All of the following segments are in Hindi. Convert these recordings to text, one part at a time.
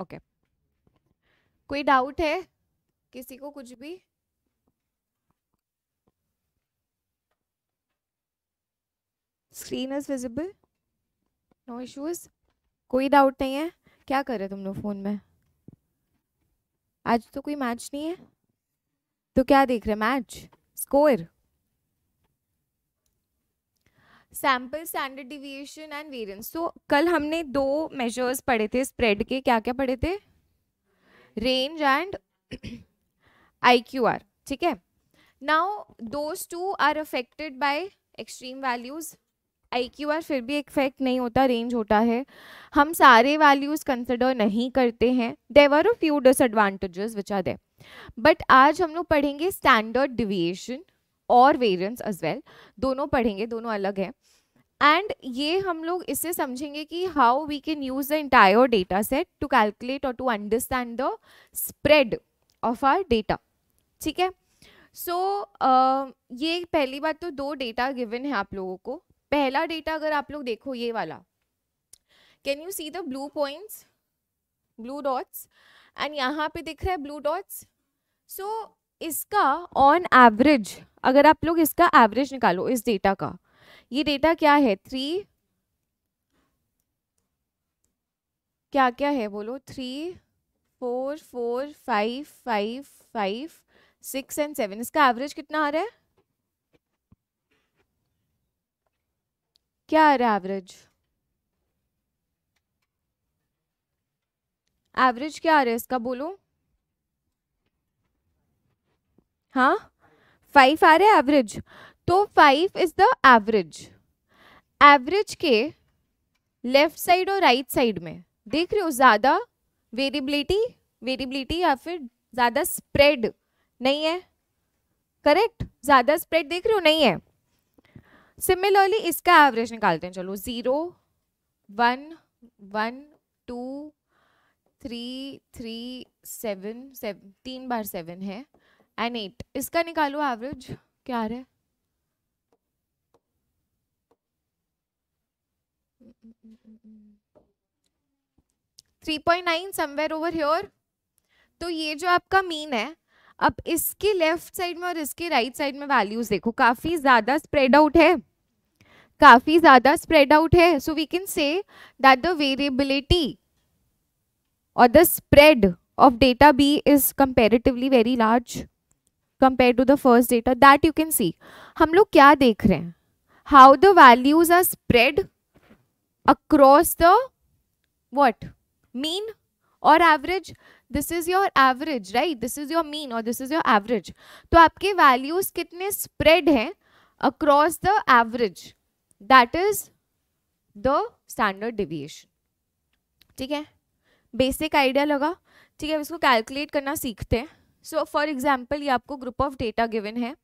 ओके कोई डाउट है किसी को कुछ भी screen is visible no issues कोई डाउट नहीं है क्या कर रहे तुम लोग फोन में आज तो कोई मैच नहीं है तो क्या देख रहे match score sample standard deviation and variance तो कल हमने दो मेजर्स पढ़े थे स्प्रेड के क्या क्या पढ़े थे range and I Q R ठीक है now those two are affected by extreme values I Q R फिर भी इफेक्ट नहीं होता रेंज होता है हम सारे वैल्यूज़ कंसिडर नहीं करते हैं there are a few disadvantages which are they but आज हम लोग पढ़ेंगे स्टैंडर्ड डिविएशन और वेरियंट्स एज वेल दोनों पढ़ेंगे दोनों अलग हैं एंड ये हम लोग इससे समझेंगे कि how we can use the entire data set to calculate और to understand the spread of our data ठीक है सो so, uh, ये पहली बात तो दो डेटा गिवन है आप लोगों को पहला डेटा अगर आप लोग देखो ये वाला can you see the blue points blue dots and यहाँ पे दिख रहा है ब्लू डॉट्स सो इसका ऑन एवरेज अगर आप लोग इसका एवरेज निकालो इस डेटा का ये डेटा क्या है थ्री क्या क्या है बोलो three four four five five five six and seven इसका एवरेज कितना आ रहा है क्या आ रहा है एवरेज एवरेज क्या आ रहा है इसका बोलो हाँ फाइव आ रहा है एवरेज तो five is the average average के लेफ्ट साइड और राइट right साइड में देख रहे हो ज़्यादा वेरिएबिलिटी वेरिएबिलिटी या फिर ज़्यादा स्प्रेड नहीं है करेक्ट ज़्यादा स्प्रेड देख रहे हो नहीं है सिमिलरली इसका एवरेज निकालते हैं चलो zero one one two three three seven seven तीन बार सेवन है एंड एट इसका निकालो एवरेज क्या आ रहा है three point nine somewhere over here तो ये जो आपका मीन है अब इसके लेफ्ट साइड में और इसके राइट right साइड में वैल्यूज देखो काफ़ी ज़्यादा स्प्रेड आउट है काफ़ी ज़्यादा स्प्रेड आउट है so we can say that the variability और the spread of data be is comparatively very large compare to the first data that you can see हम लोग क्या देख रहे हैं how the values are spread across the what mean और average this is your average right this is your mean और दिस इज योर एवरेज तो आपके वैल्यूज कितने स्प्रेड हैं across the average that is the standard deviation ठीक है बेसिक आइडिया लगा ठीक है इसको कैलकुलेट करना सीखते हैं सो फॉर एग्जाम्पल ये आपको ग्रुप ऑफ डेटा गिवन है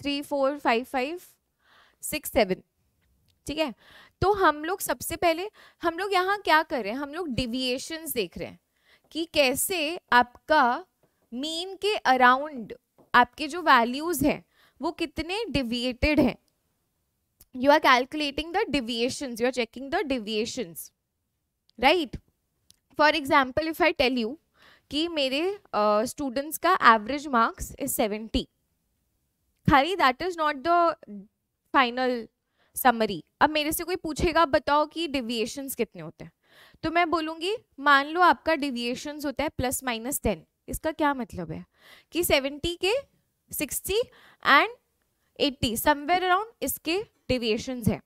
three four five five six seven ठीक है तो हम लोग सबसे पहले हम लोग यहाँ क्या कर रहे हैं हम लोग डिविएशंस देख रहे हैं कि कैसे आपका मीन के अराउंड आपके जो वैल्यूज़ हैं वो कितने डिविएटेड हैं you are calculating the deviations you are checking the deviations right for example if I tell you कि मेरे स्टूडेंट्स uh, का एवरेज मार्क्स इज सेवेंटी खाली that is not the final summary अब मेरे से कोई पूछेगा आप बताओ कि डिविएशंस कितने होते हैं तो मैं बोलूँगी मान लो आपका डिविएशंस होता है प्लस माइनस टेन इसका क्या मतलब है कि सेवेंटी के sixty and eighty somewhere around इसके डिविएशंस हैं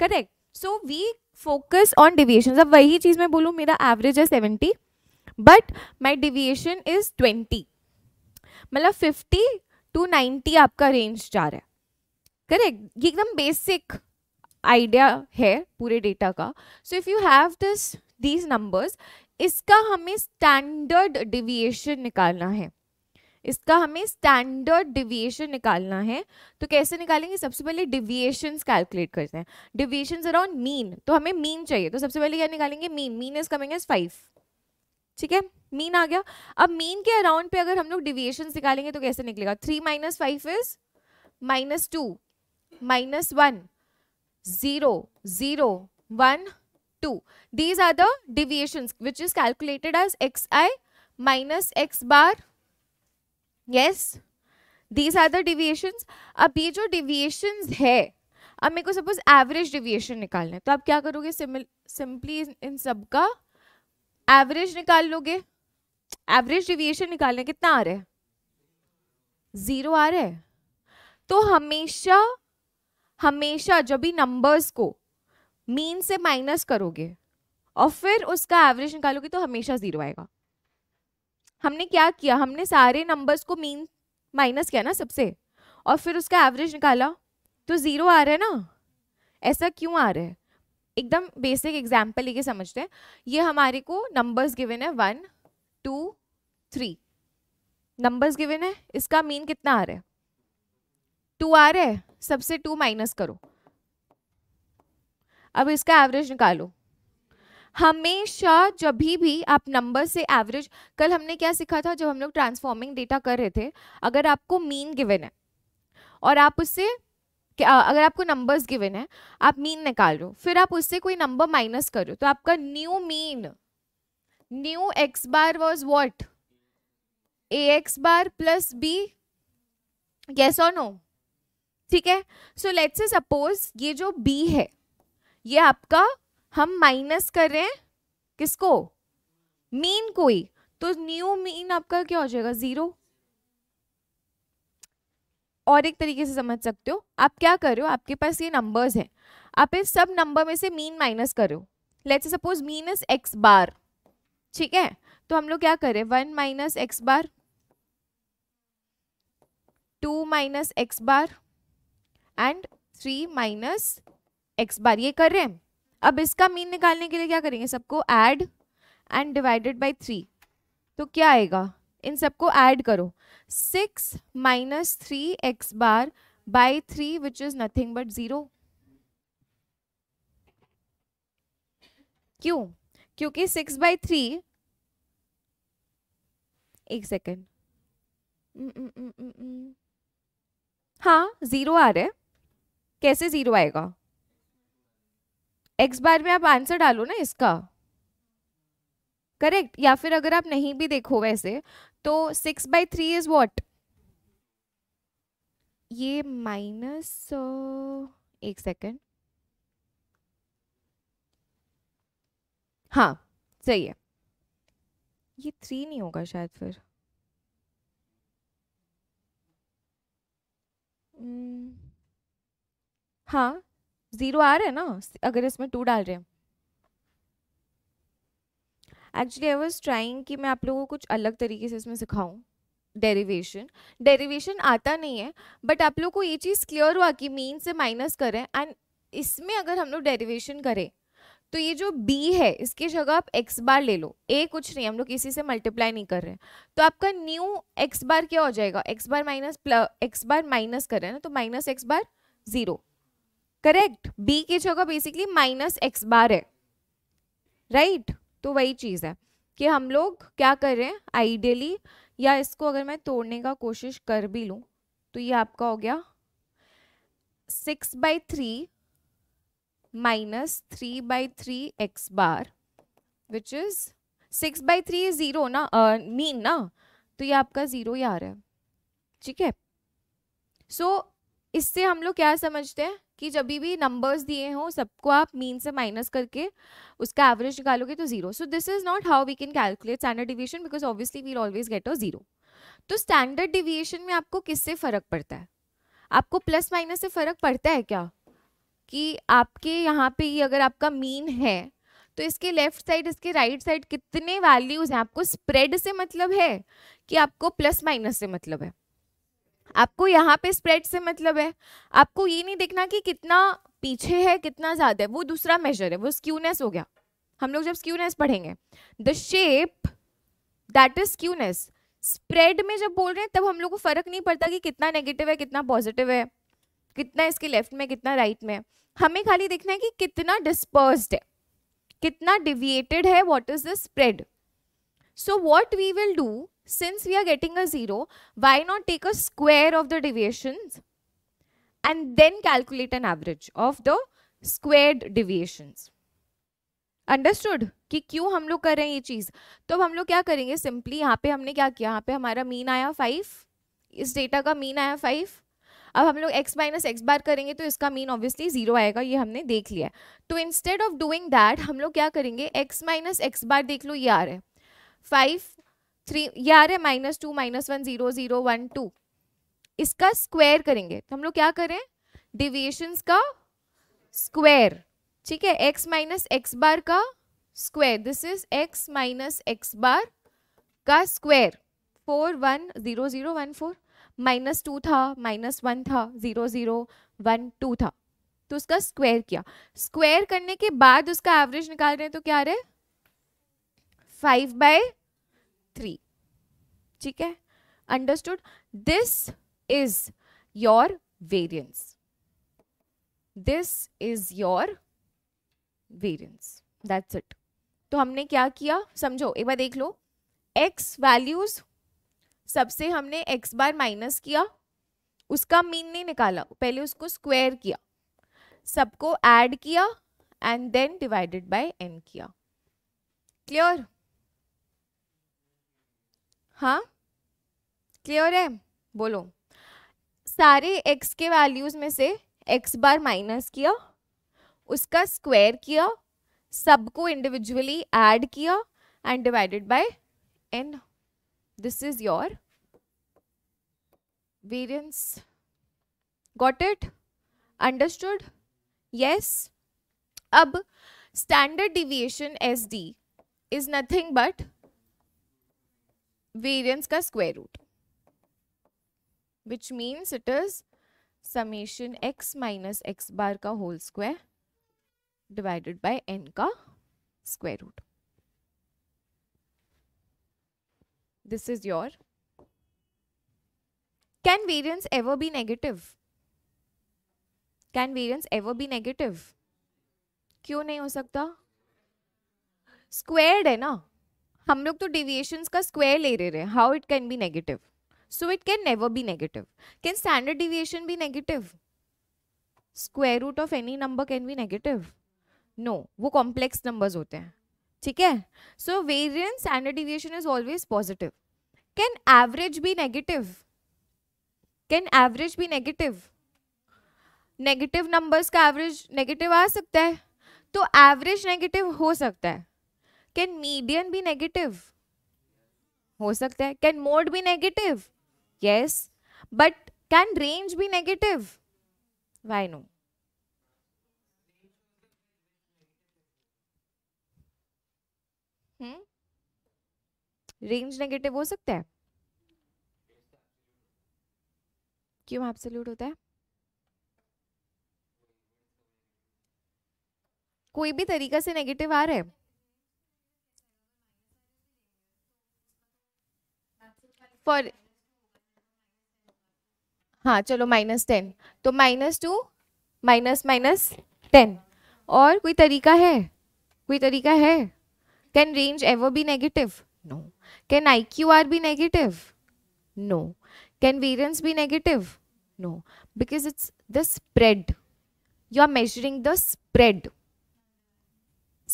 correct so we focus on deviations अब वही चीज़ मैं बोलूँ मेरा एवरेज है seventy but my deviation is twenty मतलब फिफ्टी टू नाइन्टी आपका रेंज जा रहा है करेक्ट ये एकदम बेसिक आइडिया है पूरे डेटा का so if you have this these numbers इसका हमें स्टैंडर्ड डिविएशन निकालना है इसका हमें स्टैंडर्ड डिविएशन निकालना है तो कैसे निकालेंगे सबसे पहले डिविएशन कैलकुलेट करते हैं डिविएशन अराउंड मीन तो हमें मीन चाहिए तो सबसे पहले क्या निकालेंगे mean mean is coming as five ठीक है मीन आ गया अब मीन के अराउंड पे अगर हम लोग डिविएशन निकालेंगे तो कैसे निकलेगा three minus five is minus two minus one zero zero one two these are the deviation which is calculated as x I minus x bar yes these are the deviation अब ये जो डिविएशन है अब मेरे को सपोज एवरेज डिविएशन निकालना है तो आप क्या करोगे सिंपली इन सब का एवरेज निकाल लोगे एवरेज डिविएशन निकालने कितना आ रहा है जीरो आ रहा है तो हमेशा हमेशा जब भी नंबर्स को मीन से माइनस करोगे और फिर उसका एवरेज निकालोगे तो हमेशा जीरो आएगा हमने क्या किया हमने सारे नंबर्स को मीन माइनस किया ना सबसे और फिर उसका एवरेज निकाला तो ज़ीरो आ रहा है ना ऐसा क्यों आ रहा है एकदम बेसिक एग्जाम्पल लेके समझते हैं ये हमारे को नंबर्स गिवन है one two three numbers given है इसका मीन कितना आ रहा है टू आ रहा है सबसे टू माइनस करो अब इसका एवरेज निकालो हमेशा जब भी आप नंबर से एवरेज कल हमने क्या सीखा था जब हम लोग ट्रांसफॉर्मिंग डेटा कर रहे थे अगर आपको मीन गिवन है और आप उससे कि अगर आपको नंबर्स गिवन है आप मीन निकाल रहे हो फिर आप उससे कोई नंबर माइनस करो तो आपका new mean new x bar was what a x bar plus b yes और नो ठीक है सो लेट्स से सपोज ये जो बी है ये आपका हम माइनस कर रहे हैं किसको मीन कोई तो न्यू मीन आपका क्या हो जाएगा जीरो और एक तरीके से समझ सकते हो आप क्या कर रहे हो आपके पास ये नंबर्स हैं आप इस सब नंबर में से मीन माइनस करो let's suppose mean is x bar ठीक है तो हम लोग क्या करें one minus x bar two minus x bar and three minus x bar ये कर रहे हैं अब इसका मीन निकालने के लिए क्या करेंगे सबको add and divided by three तो क्या आएगा इन सबको ऐड करो six minus three x bar by three which is nothing but zero क्यों क्योंकि सिक्स बाय थ्री एक सेकेंड हाँ ज़ीरो आ रहा है कैसे ज़ीरो आएगा एक्स बार में आप आंसर डालो ना इसका करेक्ट या फिर अगर आप नहीं भी देखो वैसे तो six by three is what ये माइनस uh, एक सेकेंड हाँ सही है ये थ्री नहीं होगा शायद फिर hmm. हाँ ज़ीरो आ रहा है ना अगर इसमें टू डाल रहे हैं एक्चुअली आई वॉज ट्राइंग कि मैं आप लोगों को कुछ अलग तरीके से इसमें सिखाऊँ डेरिवेशन डेरिवेशन आता नहीं है बट आप लोग को ये चीज़ क्लियर हुआ कि मीन से माइनस करें एंड इसमें अगर हम लोग डेरिवेशन करें तो ये जो बी है इसकी जगह आप एक्स बार ले लो ए कुछ नहीं हम लोग किसी से मल्टीप्लाई नहीं कर रहे हैं तो आपका न्यू एक्स बार क्या हो जाएगा x bar minus x bar minus कर रहे हैं ना तो minus x bar zero correct b की जगह बेसिकली माइनस एक्स बार है राइट right? तो वही चीज़ है कि हम लोग क्या कर रहे हैं आइडियली या इसको अगर मैं तोड़ने का कोशिश कर भी लूँ तो ये आपका हो गया six by three minus three by three x bar which is six by three zero ना मीन uh, ना तो ये आपका ज़ीरो ही आ रहा है ठीक है सो so, इससे हम लोग क्या समझते हैं कि जब भी नंबर्स दिए हों सबको आप मीन से माइनस करके उसका एवरेज निकालोगे तो zero so this is not how we can calculate standard deviation because obviously we'll always get a zero तो स्टैंडर्ड डिविएशन में आपको किससे फ़र्क पड़ता है आपको प्लस माइनस से फ़र्क पड़ता है क्या कि आपके यहाँ पे ही अगर आपका मीन है तो इसके लेफ्ट साइड इसके राइट right साइड कितने वैल्यूज़ हैं आपको स्प्रेड से मतलब है कि आपको प्लस माइनस से मतलब है आपको यहाँ पे स्प्रेड से मतलब है आपको ये नहीं देखना कि कितना पीछे है कितना ज़्यादा है वो दूसरा मेजर है वो स्क्यूनेस हो गया हम लोग जब स्क्यूनेस पढ़ेंगे the shape that is skewness spread में जब बोल रहे हैं तब हम लोग को फर्क नहीं पड़ता कि कितना नेगेटिव है कितना पॉजिटिव है कितना इसके लेफ्ट में कितना राइट right में हमें खाली देखना है कि कितना डिस्पर्स्ड है कितना डिविएटेड है what is the spread So what we will do, since we are getting a 0, why not take a square of the deviations and then calculate an average of the squared deviations. Understood कि क्यों हम लोग कर रहे हैं ये चीज़ तो अब हम लोग क्या करेंगे सिंपली यहाँ पे हमने क्या किया यहाँ पे हमारा मीन आया फाइव इस डेटा का मीन आया फाइव अब हम लोग एक्स माइनस एक्स बार करेंगे तो इसका मीन ऑब्वियसली जीरो आएगा ये हमने देख लिया तो इंस्टेड ऑफ डूइंग दैट हम लोग क्या करेंगे एक्स माइनस एक्स बार देख लो ये आ रहा है फाइव थ्री ये आ रहा है minus two minus one zero zero one two इसका स्क्वायर करेंगे तो हम लोग क्या करें डिविएशंस का स्क्वायर ठीक है एक्स माइनस एक्स बार का square this is x minus x bar का square four one zero zero one four minus two था माइनस वन था ज़ीरो ज़ीरो वन टू था तो उसका स्क्वायर किया स्क्वायर करने के बाद उसका एवरेज निकाल रहे हैं तो क्या आ रहा है फाइव बाय थ्री ठीक है understood this is your variance this is your variance that's it तो हमने क्या किया समझो एक बार देख लो एक्स वैल्यूज सबसे हमने एक्स बार माइनस किया उसका मीन नहीं निकाला पहले उसको स्क्वायर किया सबको ऐड किया and then divided by n किया क्लियर हाँ क्लियर है बोलो सारे एक्स के वैल्यूज़ में से एक्स बार माइनस किया उसका स्क्वायर किया सबको इंडिविजुअली ऐड किया and divided by N this is your variance got it understood yes अब standard deviation S D is nothing but variance का square root which means it is summation x minus x bar का whole square divided by n का square root this is your can variance ever be negative can variance ever be negative क्यों नहीं हो सकता स्क्वेर्ड है ना हम लोग तो डिविएशन का स्क्वायर ले रहे हैं how it can be negative so it can never be negative can standard deviation be negative square root of any number can be negative no वो कॉम्प्लेक्स नंबर्स होते हैं ठीक है so variance standard deviation is always positive can average be negative can average be negative negative numbers का एवरेज नेगेटिव आ सकता है तो एवरेज नेगेटिव हो सकता है कैन मीडियन भी नेगेटिव हो सकता है कैन मोड भी negative yes but can range भी negative why no range negative हो सकता है क्यों लूट होता है कोई भी तरीका से नेगेटिव आ रहा है फॉर हाँ चलो माइनस टेन तो minus two minus minus ten और कोई तरीका है कोई तरीका है can range ever be negative no can I Q R be negative no can variance be negative no because it's the spread you are measuring the spread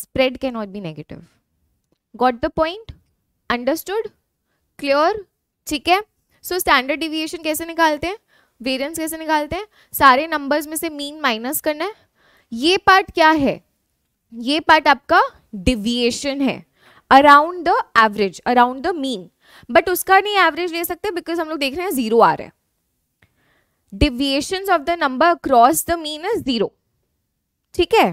spread can not be negative got the point understood clear ठीक है सो स्टैंडर्ड डिविएशन कैसे निकालते हैं वेरियंस कैसे निकालते हैं सारे नंबर्स में से मीन माइनस करना है ये पार्ट क्या है ये पार्ट आपका डिविएशन है around the average around the mean but उसका नहीं एवरेज ले सकते बिकॉज हम लोग देख रहे हैं जीरो आ रहा है deviation of the number across the mean is zero ठीक है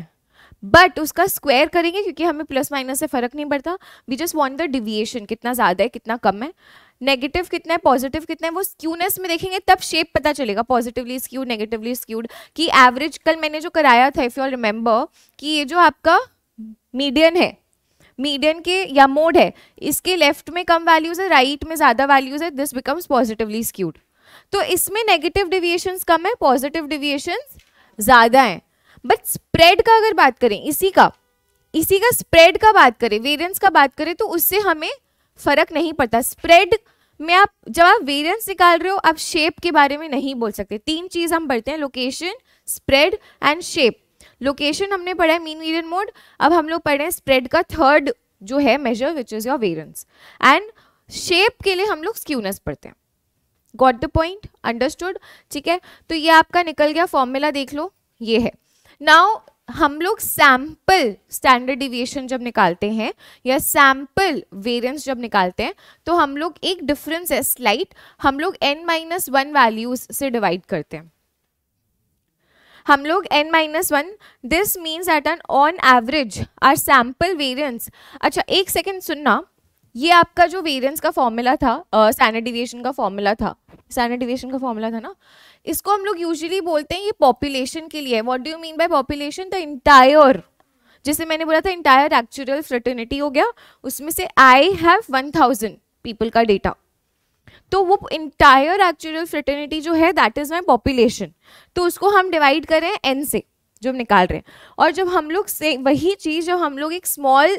बट उसका स्क्वायर करेंगे क्योंकि हमें प्लस माइनस से फर्क नहीं पड़ता we just want the deviation कितना ज़्यादा है कितना कम है नेगेटिव कितना है पॉजिटिव कितना है वो स्क्यूनेस में देखेंगे तब शेप पता चलेगा पॉजिटिवली स्क्यूड नेगेटिवली स्क्यूड कि एवरेज कल मैंने जो कराया था इफ़ यू रिमेंबर कि ये जो आपका मीडियन है मीडियन के या मोड है इसके लेफ्ट में कम वैल्यूज़ है राइट right में ज़्यादा वैल्यूज़ है दिस बिकम्स पॉजिटिवली स्क्यूड तो इसमें नेगेटिव डिविएशन कम है पॉजिटिव डिविएशन ज़्यादा हैं बट स्प्रेड का अगर बात करें इसी का इसी का स्प्रेड का बात करें वेरियंस का बात करें तो उससे हमें फ़र्क नहीं पड़ता स्प्रेड में आप जब आप वेरियंस निकाल रहे हो आप शेप के बारे में नहीं बोल सकते तीन चीज़ हम पढ़ते हैं location spread and shape location हमने पढ़ा है मीन वेरियन मोड अब हम लोग पढ़ रहे हैं स्प्रेड का थर्ड जो है measure which is your variance and shape के लिए हम लोग स्क्यूनेस पढ़ते हैं गॉट द पॉइंट अंडरस्टूड ठीक है तो ये आपका निकल गया फॉर्मूला देख लो ये है नाउ हम लोग सैम्पल स्टैंडर्ड डिविएशन जब निकालते हैं या सैम्पल वेरिएंस जब निकालते हैं तो हम लोग एक डिफरेंस है स्लाइट हम लोग एन माइनस वन वैल्यूज से डिवाइड करते हैं हम लोग n minus one this means at n on average are sample variance अच्छा एक सेकेंड सुनना ये आपका जो वेरिएंस का फॉर्मूला था स्टैंडर्ड uh, डिविएशन का फॉर्मूला था स्टैंडर्ड डिविएशन का फॉर्मूला था ना इसको हम लोग यूजली बोलते हैं ये पॉपुलेशन के लिए what do you mean by population the entire जैसे मैंने बोला था इंटायर एक्चुरल फ्रटर्निटी हो गया उसमें से I have one thousand people का डेटा तो वो इंटायर एक्चुरल फ्रटर्निटी जो है दैट इज़ माई पॉपुलेशन तो उसको हम डिवाइड कर रहे हैं एन से जो हम निकाल रहे हैं और जब हम लोग से वही चीज़ जब हम लोग एक small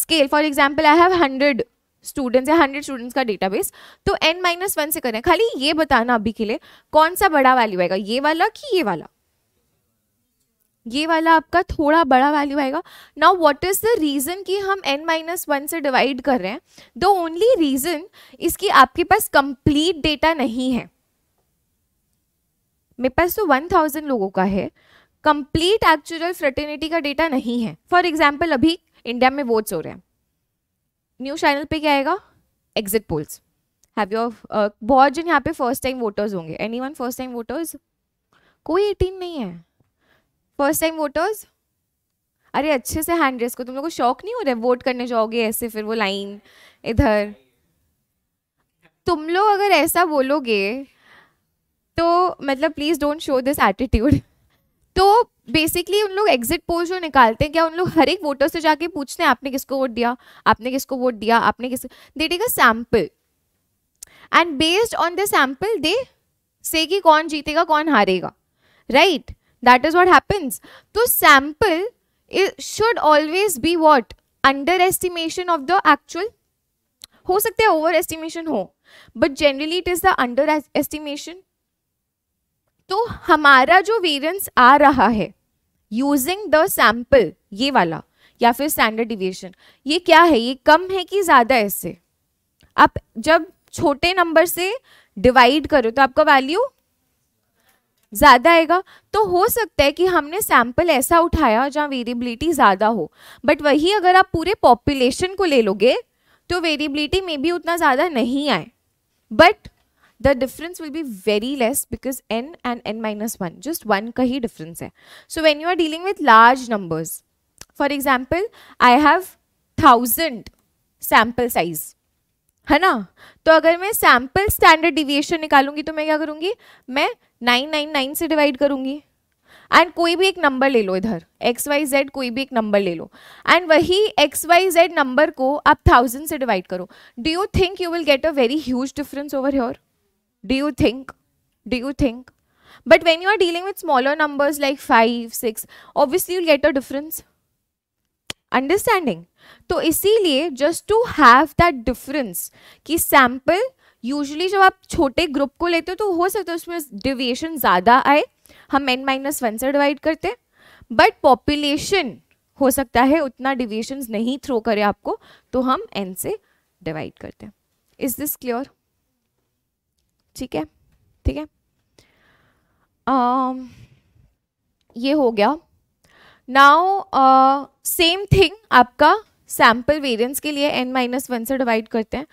scale for example I have hundred students या हंड्रेड स्टूडेंट्स का डेटाबेस तो एन माइनस वन से करें खाली ये बताना अभी के लिए कौन सा बड़ा वैल्यू आएगा ये वाला कि ये वाला ये वाला आपका थोड़ा बड़ा वैल्यू आएगा now what is the reason कि हम एन माइनस वन से डिवाइड कर रहे हैं द ओनली रीज़न इसकी आपके पास कंप्लीट डेटा नहीं है मेरे पास तो वन थाउजेंड लोगों का है कंप्लीट एक्चुअल फ्रटर्निटी का डेटा नहीं है फॉर एग्जाम्पल अभी इंडिया में वोट्स हो रहे हैं न्यू चैनल पे क्या आएगा एग्जिट पोल्स हैव यू बहुत जन यहाँ पे फर्स्ट टाइम वोटर्स होंगे any one first time voters कोई एटीन नहीं है फर्स्ट टाइम वोटर्स अरे अच्छे से हैंड रेस को तुम लोग को शौक नहीं हो रहा है वोट करने जाओगे ऐसे फिर वो लाइन इधर तुम लोग अगर ऐसा बोलोगे तो मतलब please don't show this attitude तो बेसिकली उन लोग एग्जिट पोल जो निकालते हैं क्या उन लोग हर एक वोटर से जाके पूछते हैं आपने किसको वोट दिया आपने किसको वोट दिया आपने किस they take a sample and based on the sample they say कि कौन जीतेगा कौन हारेगा right that is what happens तो sample should always be what under estimation of the actual हो सकता है ओवर एस्टिमेशन हो but generally it is the under estimation तो हमारा जो वेरियंस आ रहा है यूजिंग द सैम्पल ये वाला या फिर स्टैंडर्ड डिविएशन ये क्या है ये कम है कि ज़्यादा है इससे आप जब छोटे नंबर से डिवाइड करो तो आपका वैल्यू ज़्यादा आएगा तो हो सकता है कि हमने सैम्पल ऐसा उठाया जहाँ वेरिएबिलिटी ज़्यादा हो बट वही अगर आप पूरे पॉपुलेशन को ले लोगे तो वेरिएबिलिटी में भी उतना ज़्यादा नहीं आए but the difference will be very less because n and n minus one just one का ही डिफरेंस है so when you are dealing with large numbers for example I have thousand sample size है ना तो अगर मैं सैम्पल स्टैंडर्ड डिविएशन निकालूंगी तो मैं क्या करूंगी मैं नाइन नाइन नाइन से डिवाइड करूंगी एंड कोई भी एक नंबर ले लो इधर एक्स वाई जेड कोई भी एक नंबर ले लो एंड वही एक्स वाई जेड नंबर को आप थाउजेंड से डिवाइड करो do you think you will get a very huge difference over your do you think do you think but when you are dealing with smaller numbers like 5 6 obviously you'll get a difference understanding तो इसीलिए just to have that difference कि सैम्पल यूजली जब आप छोटे ग्रुप को लेते हो तो हो सकता है उसमें डिविएशन ज़्यादा आए हम एन माइनस वन से डिवाइड करते हैं बट पॉपुलेशन हो सकता है उतना डिविएशन नहीं थ्रो करे आपको तो हम एन से डिवाइड करते हैं इज दिस क्लियर ठीक है ठीक है ये हो गया नाउ सेम थिंग आपका सैम्पल वेरियंस के लिए एन माइनस वन से डिवाइड करते हैं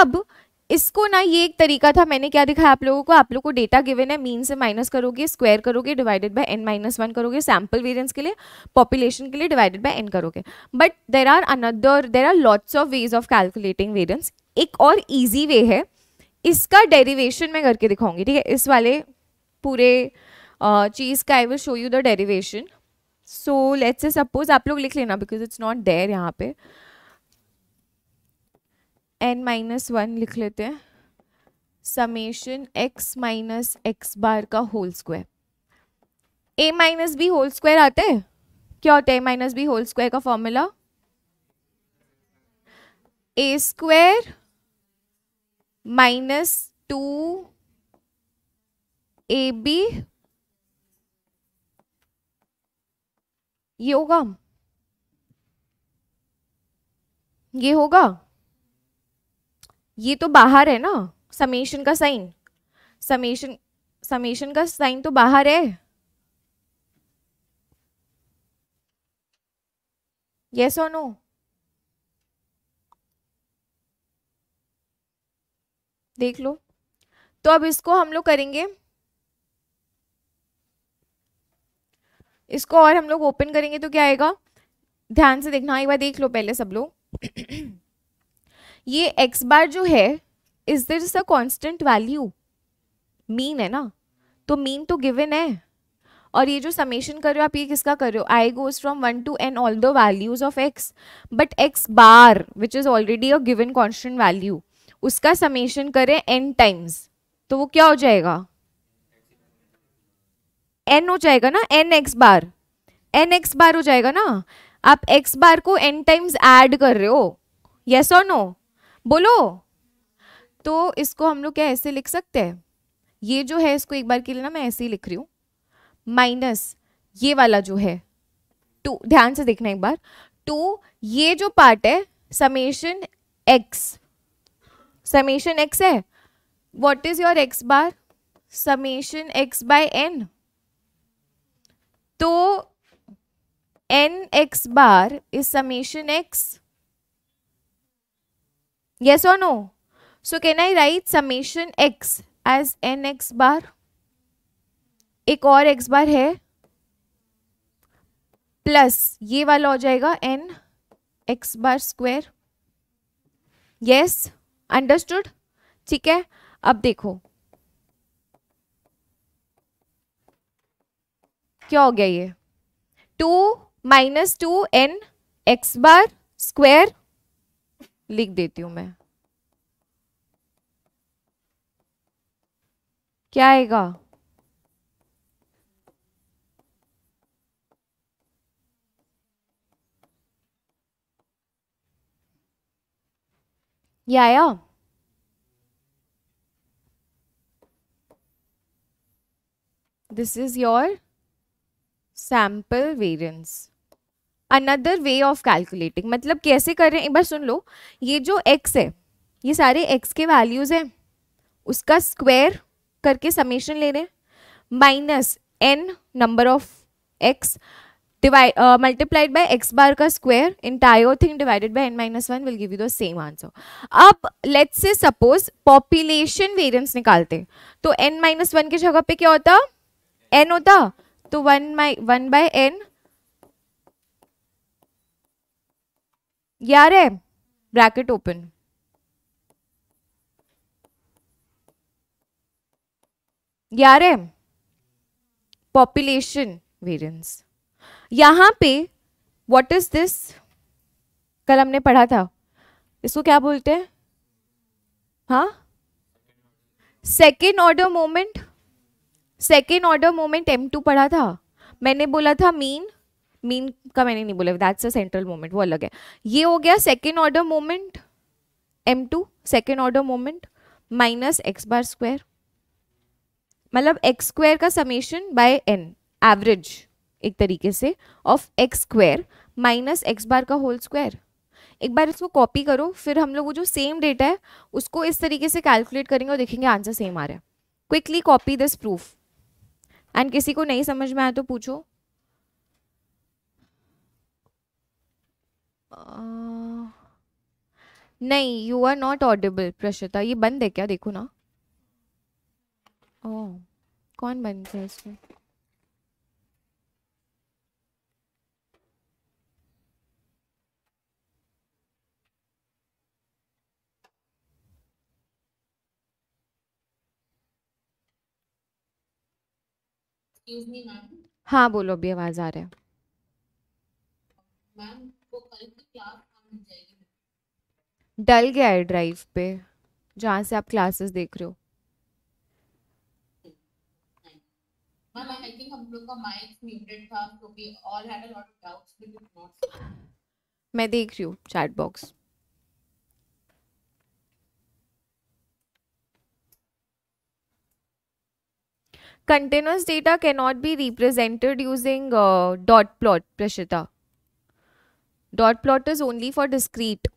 अब इसको ना ये एक तरीका था मैंने क्या दिखाया आप लोगों को आप लोगों को डेटा गिवन है मीन से माइनस करोगे स्क्वायर करोगे divided by N minus one करोगे सैम्पल वेरियंस के लिए पॉपुलेशन के लिए डिवाइडेड बाय एन करोगे but there are another there are lots of ways of calculating variance एक और ईजी वे है इसका डेरिवेशन मैं करके दिखाऊंगी ठीक है इस वाले पूरे चीज़ का I will show you the derivation so let's say suppose आप लोग लिख लेना बिकॉज इट्स नॉट देयर यहाँ पे एन माइनस वन लिख लेते हैं summation x minus x bar का whole square A minus B whole square आता है क्या होता है ए माइनस बी होल स्क्वायर का formula A square minus two A B ये होगा ये होगा ये तो बाहर है ना समेशन का साइन समेशन समेशन का साइन तो बाहर है यस और नो देख लो तो अब इसको हम लोग करेंगे इसको और हम लोग ओपन करेंगे तो क्या आएगा ध्यान से देखना एक बार देख लो पहले सब लोग ये एक्स बार जो है is there is a constant value mean है ना तो मीन तो गिवन है और ये जो समेशन कर रहे हो आप ये किसका कर रहे हो I goes from one to N all the values of X but X bar which is already a given constant value उसका समेशन करें एन टाइम्स तो वो क्या हो जाएगा एन हो जाएगा ना N X bar N X bar हो जाएगा ना आप एक्स बार को एन टाइम्स ऐड कर रहे हो यस और नो बोलो तो इसको हम लोग क्या ऐसे लिख सकते हैं ये जो है इसको एक बार के लिए ना मैं ऐसे ही लिख रही हूँ माइनस ये वाला जो है टू ध्यान से देखना एक बार टू ये जो पार्ट है समेशन एक्स समेशन एक्स है what is your X bar summation X by N तो N X bar is summation X और no so can I write summation X as N X bar एक और एक्स बार है प्लस ये वाला हो जाएगा N X bar square yes understood ठीक है अब देखो क्या हो गया ये two minus two N X bar square लिख देती हूं मैं क्या आएगा ये आया this is your sample variance another way of calculating मतलब कैसे कर रहे हैं एक बार सुन लो ये जो x है ये सारे x के वैल्यूज हैं उसका स्क्वायर करके समेशन ले रहे हैं minus N number of X divide uh, multiplied by x bar ka square entire thing divided by n minus 1 will give you the same answer अब let's say suppose population variance निकालते तो n minus 1 की जगह पे क्या होता n होता तो 1 by 1 by n यार है ब्रैकेट ओपन यार है पॉपुलेशन वेरियंस यहाँ पे व्हाट इज दिस कल हमने पढ़ा था इसको क्या बोलते हैं हाँ second order moment second order moment M two पढ़ा था मैंने बोला था मीन मीन का मैंने नहीं बोला दैट्स अ सेंट्रल मोमेंट वो अलग है ये हो गया second order moment M two second order moment minus x bar square मतलब एक्स स्क्वायर का समेशन बाय एन एवरेज एक तरीके से of X square minus x bar का होल स्क्वायर एक बार इसको कॉपी करो फिर हम लोग वो जो सेम डेटा है उसको इस तरीके से कैलकुलेट करेंगे और देखेंगे आंसर सेम आ रहा है quickly copy this proof and किसी को नहीं समझ में आया तो पूछो uh... नहीं you are not audible Prashita ये बंद है क्या देखो ना ओ oh, कौन बंद है इसमें हाँ बोलो अभी आवाज आ रहा है डल गया है ड्राइव पे जहाँ से आप क्लासेस देख रहे हो मैं देख रही हूँ chat box continuous data cannot be represented using uh, dot plot, Prashita. Dot plot is only for discrete.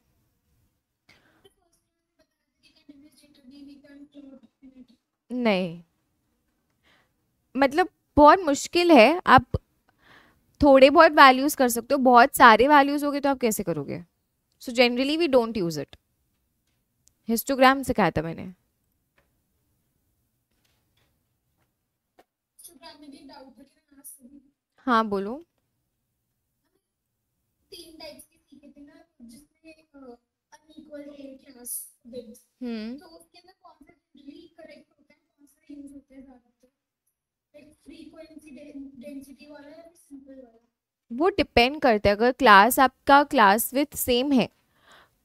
नहीं मतलब बहुत मुश्किल है आप थोड़े बहुत वैल्यूज़ कर सकते हो बहुत सारे वैल्यूज़ हो गए तो आप कैसे करोगे so generally we don't use it histogram सिखाया था मैंने हाँ बोलो तीन टाइप्स के सीखे थे ना जिसमें अनइक्वल क्लास विद तो उसके अंदर कौन सा करेक्ट होता है कौन सा यूज होता है ज्यादातर फ्रीक्वेंसी डेंसिटी वाला या सिंपल वाला वो डिपेंड करता है अगर क्लास आपका क्लास विथ सेम है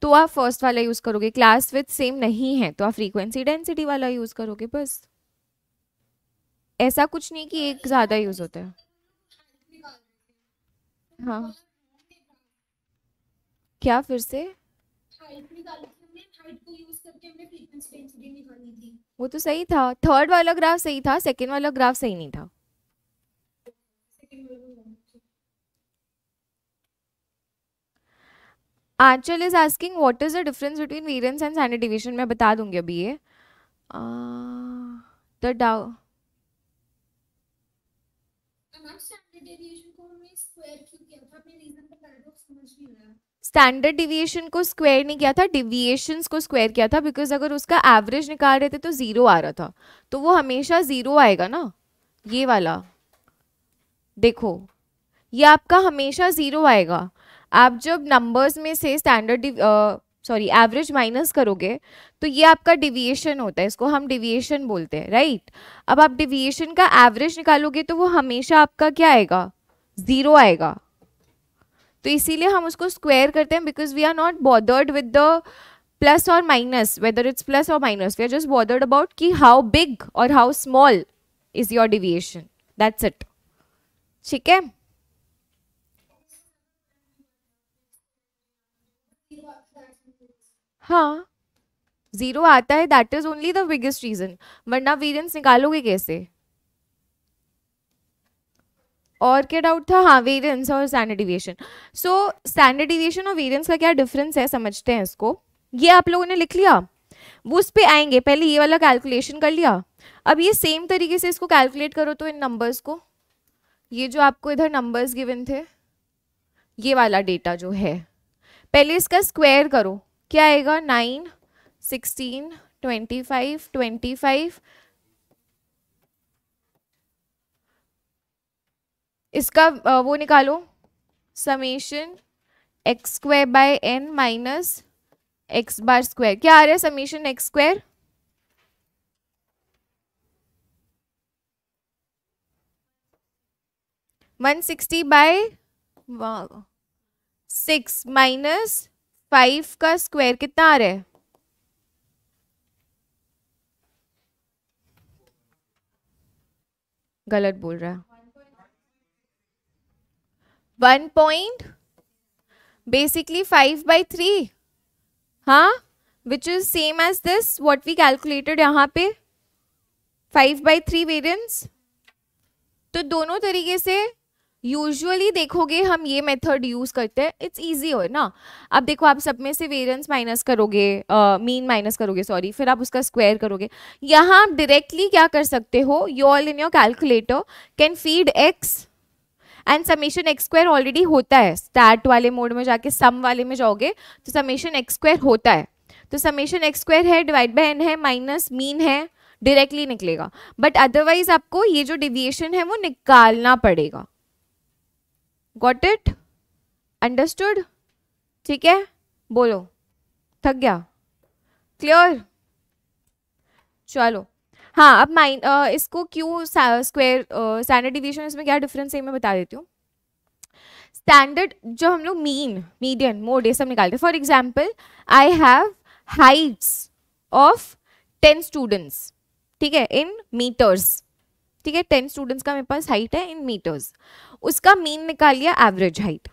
तो आप फर्स्ट वाला यूज़ करोगे क्लास विथ सेम नहीं है तो आप फ्रीक्वेंसी डेंसिटी वाला यूज़ करोगे बस ऐसा कुछ नहीं कि एक ज़्यादा यूज़ तो होता है हाँ क्या फिर से वो तो सही था थर्ड वाला ग्राफ सही था सेकंड वाला ग्राफ सही नहीं था Anchal is asking what is the difference between variance and standard division मैं बता दूंगी अभी ये द डाउ को हमने स्क्वायर स्टैंडर्ड डिविएशन को स्क्वायर नहीं किया था डिविएशन को स्क्वायर किया था बिकॉज अगर उसका एवरेज निकाल रहे थे तो ज़ीरो आ रहा था तो वो हमेशा ज़ीरो आएगा ना ये वाला देखो ये आपका हमेशा ज़ीरो आएगा आप जब नंबर्स में से स्टैंडर्ड सॉरी एवरेज माइनस करोगे तो ये आपका डिविएशन होता है इसको हम डिविएशन बोलते हैं राइट अब आप डिविएशन का एवरेज निकालोगे तो वो हमेशा आपका क्या आएगा ज़ीरो आएगा तो इसीलिए हम उसको स्क्वायर करते हैं because we are not bothered with the plus और माइनस वेदर इट्स प्लस और minus we are just bothered about कि हाउ बिग और how small is your deviation that's it ठीक है हाँ जीरो आता है that is only the biggest reason वरना वीरियंस निकालोगे कैसे और क्या डाउट था हाँ वेरियंस और standard deviation so standard deviation और वेरियंस का क्या डिफरेंस है समझते हैं इसको ये आप लोगों ने लिख लिया वो उस पर आएंगे पहले ये वाला कैलकुलेशन कर लिया अब ये सेम तरीके से इसको कैलकुलेट करो तो इन नंबर्स को ये जो आपको इधर नंबर्स गिवन थे ये वाला डेटा जो है पहले इसका स्क्वायर करो क्या आएगा nine sixteen twenty five twenty five इसका वो निकालो summation X square by N minus x bar square क्या आ रहा है summation X square one sixty by six minus five का स्क्वायर कितना आ रहा है गलत बोल रहा है one point basically five by three हाँ which is same as this what we calculated यहाँ पे फाइव बाई थ्री वेरियंस तो दोनों तरीके से यूजुअली देखोगे हम ये मेथड यूज़ करते हैं इट्स ईजी हो ना अब देखो आप सब में से वेरियंस माइनस करोगे मीन uh, माइनस करोगे सॉरी फिर आप उसका स्क्वायर करोगे यहाँ आप डायरेक्टली क्या कर सकते हो you all in your calculator can feed X and summation X square already होता है स्टार्ट वाले मोड में जाके सम वाले में जाओगे तो समेशन एक्स स्क्वायर होता है तो समेशन एक्स स्क्वायर है डिवाइड बाय एन है माइनस मीन है डायरेक्टली निकलेगा बट अदरवाइज आपको ये जो डिविएशन है वो निकालना पड़ेगा गॉट इट अंडरस्टूड ठीक है बोलो थक गया क्लियर चलो हाँ अब माइन इसको क्यों स्क्वायर स्टैंडर्ड डिविजन इसमें क्या डिफरेंस है मैं बता देती हूँ स्टैंडर्ड जो हम लोग मीन मीडियन मोड ये सब निकालते हैं for example I have heights of ten students ठीक है इन मीटर्स ठीक है टेन स्टूडेंट्स का मेरे पास हाइट है इन मीटर्स उसका मीन निकाल लिया एवरेज हाइट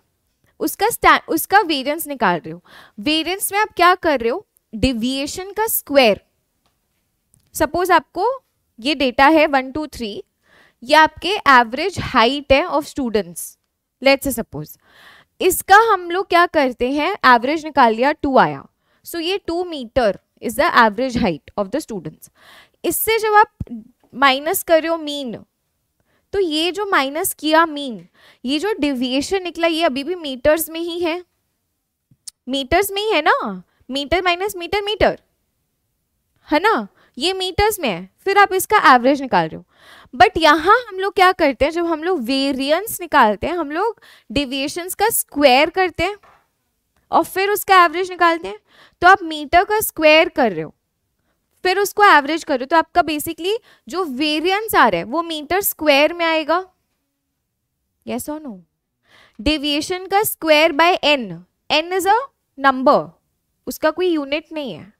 उसका उसका वेरियंस निकाल रहे हो वेरियंस में आप क्या कर रहे हो डिविएशन का स्क्वायर सपोज आपको ये डेटा है वन टू थ्री ये आपके एवरेज हाइट है ऑफ स्टूडेंट्स लेट्स सपोज इसका हम लोग क्या करते हैं एवरेज निकाल लिया टू आया सो so, ये two meter is the average height of the students इससे जब आप माइनस कर हो मीन तो ये जो माइनस किया मीन ये जो डिविएशन निकला ये अभी भी मीटर्स में ही है मीटर्स में ही है ना मीटर माइनस मीटर मीटर है ना ये मीटर्स में है फिर आप इसका एवरेज निकाल रहे हो बट यहाँ हम लोग क्या करते हैं जब हम लोग वेरियंस निकालते हैं हम लोग डिविएशंस का स्क्वायर करते हैं और फिर उसका एवरेज निकालते हैं तो आप मीटर का स्क्वायर कर रहे हो फिर उसको एवरेज कर रहे हो तो आपका बेसिकली जो वेरियंस आ रहा है वो मीटर स्क्वायर में आएगा यस और नो डिविएशन का square by N N is a number उसका कोई यूनिट नहीं है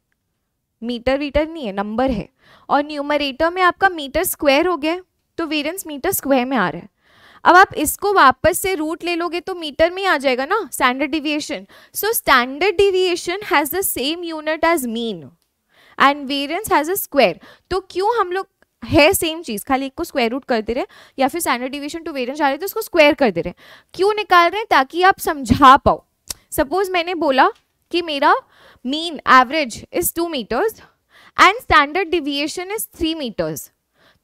मीटर वीटर नहीं है नंबर है और न्यूमरेटर में आपका मीटर स्क्वायर हो गया तो वेरियंस मीटर स्क्वायर में आ रहा है अब आप इसको वापस से रूट ले लोगे तो मीटर में आ जाएगा ना standard deviation so standard deviation has the same unit as mean and variance has a square तो क्यों हम लोग है सेम चीज़ खाली एक को स्क्वायर रूट कर दे रहे हैं या फिर स्टैंडर्ड डिविएशन टू वेरियंस आ रहे तो उसको स्क्वायर कर दे रहे हैं क्यों निकाल रहे हैं ताकि आप समझा पाओ सपोज मैंने बोला कि मेरा mean average is 2 meters and standard deviation is 3 meters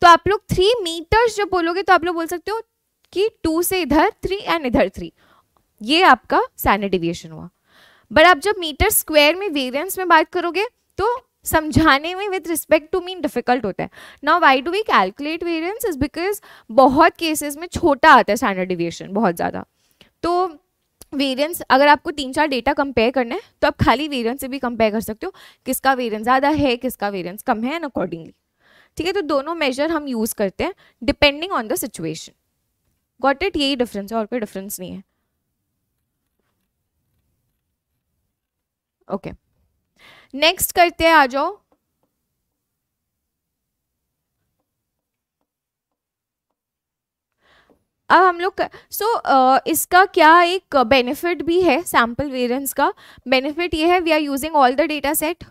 तो आप लोग 3 meters जब बोलोगे तो आप लोग बोल सकते हो कि 2 से इधर 3 एंड इधर 3 ये आपका स्टैंडर्ड डिविएशन हुआ बट आप जब मीटर स्क्वायर में वेरिएंस में बात करोगे तो समझाने में with respect to mean difficult होता है now why do we calculate variance is because बहुत केसेस में छोटा आता है स्टैंडर्ड डिविएशन बहुत ज़्यादा तो वेरियंस अगर आपको तीन चार डेटा कंपेयर करना है तो आप खाली वेरियंस से भी कंपेयर कर सकते हो किसका वेरियंस ज़्यादा है किसका वेरियंस कम है एंड अकॉर्डिंगली ठीक है तो दोनों मेजर हम यूज़ करते हैं depending on the situation got it यही डिफरेंस है और कोई डिफरेंस नहीं है ओके okay. नेक्स्ट करते हैं आ जाओ अब हम लोग सो so, uh, इसका क्या एक बेनिफिट भी है सैम्पल वेरियंस का बेनिफिट ये है we are using all the data set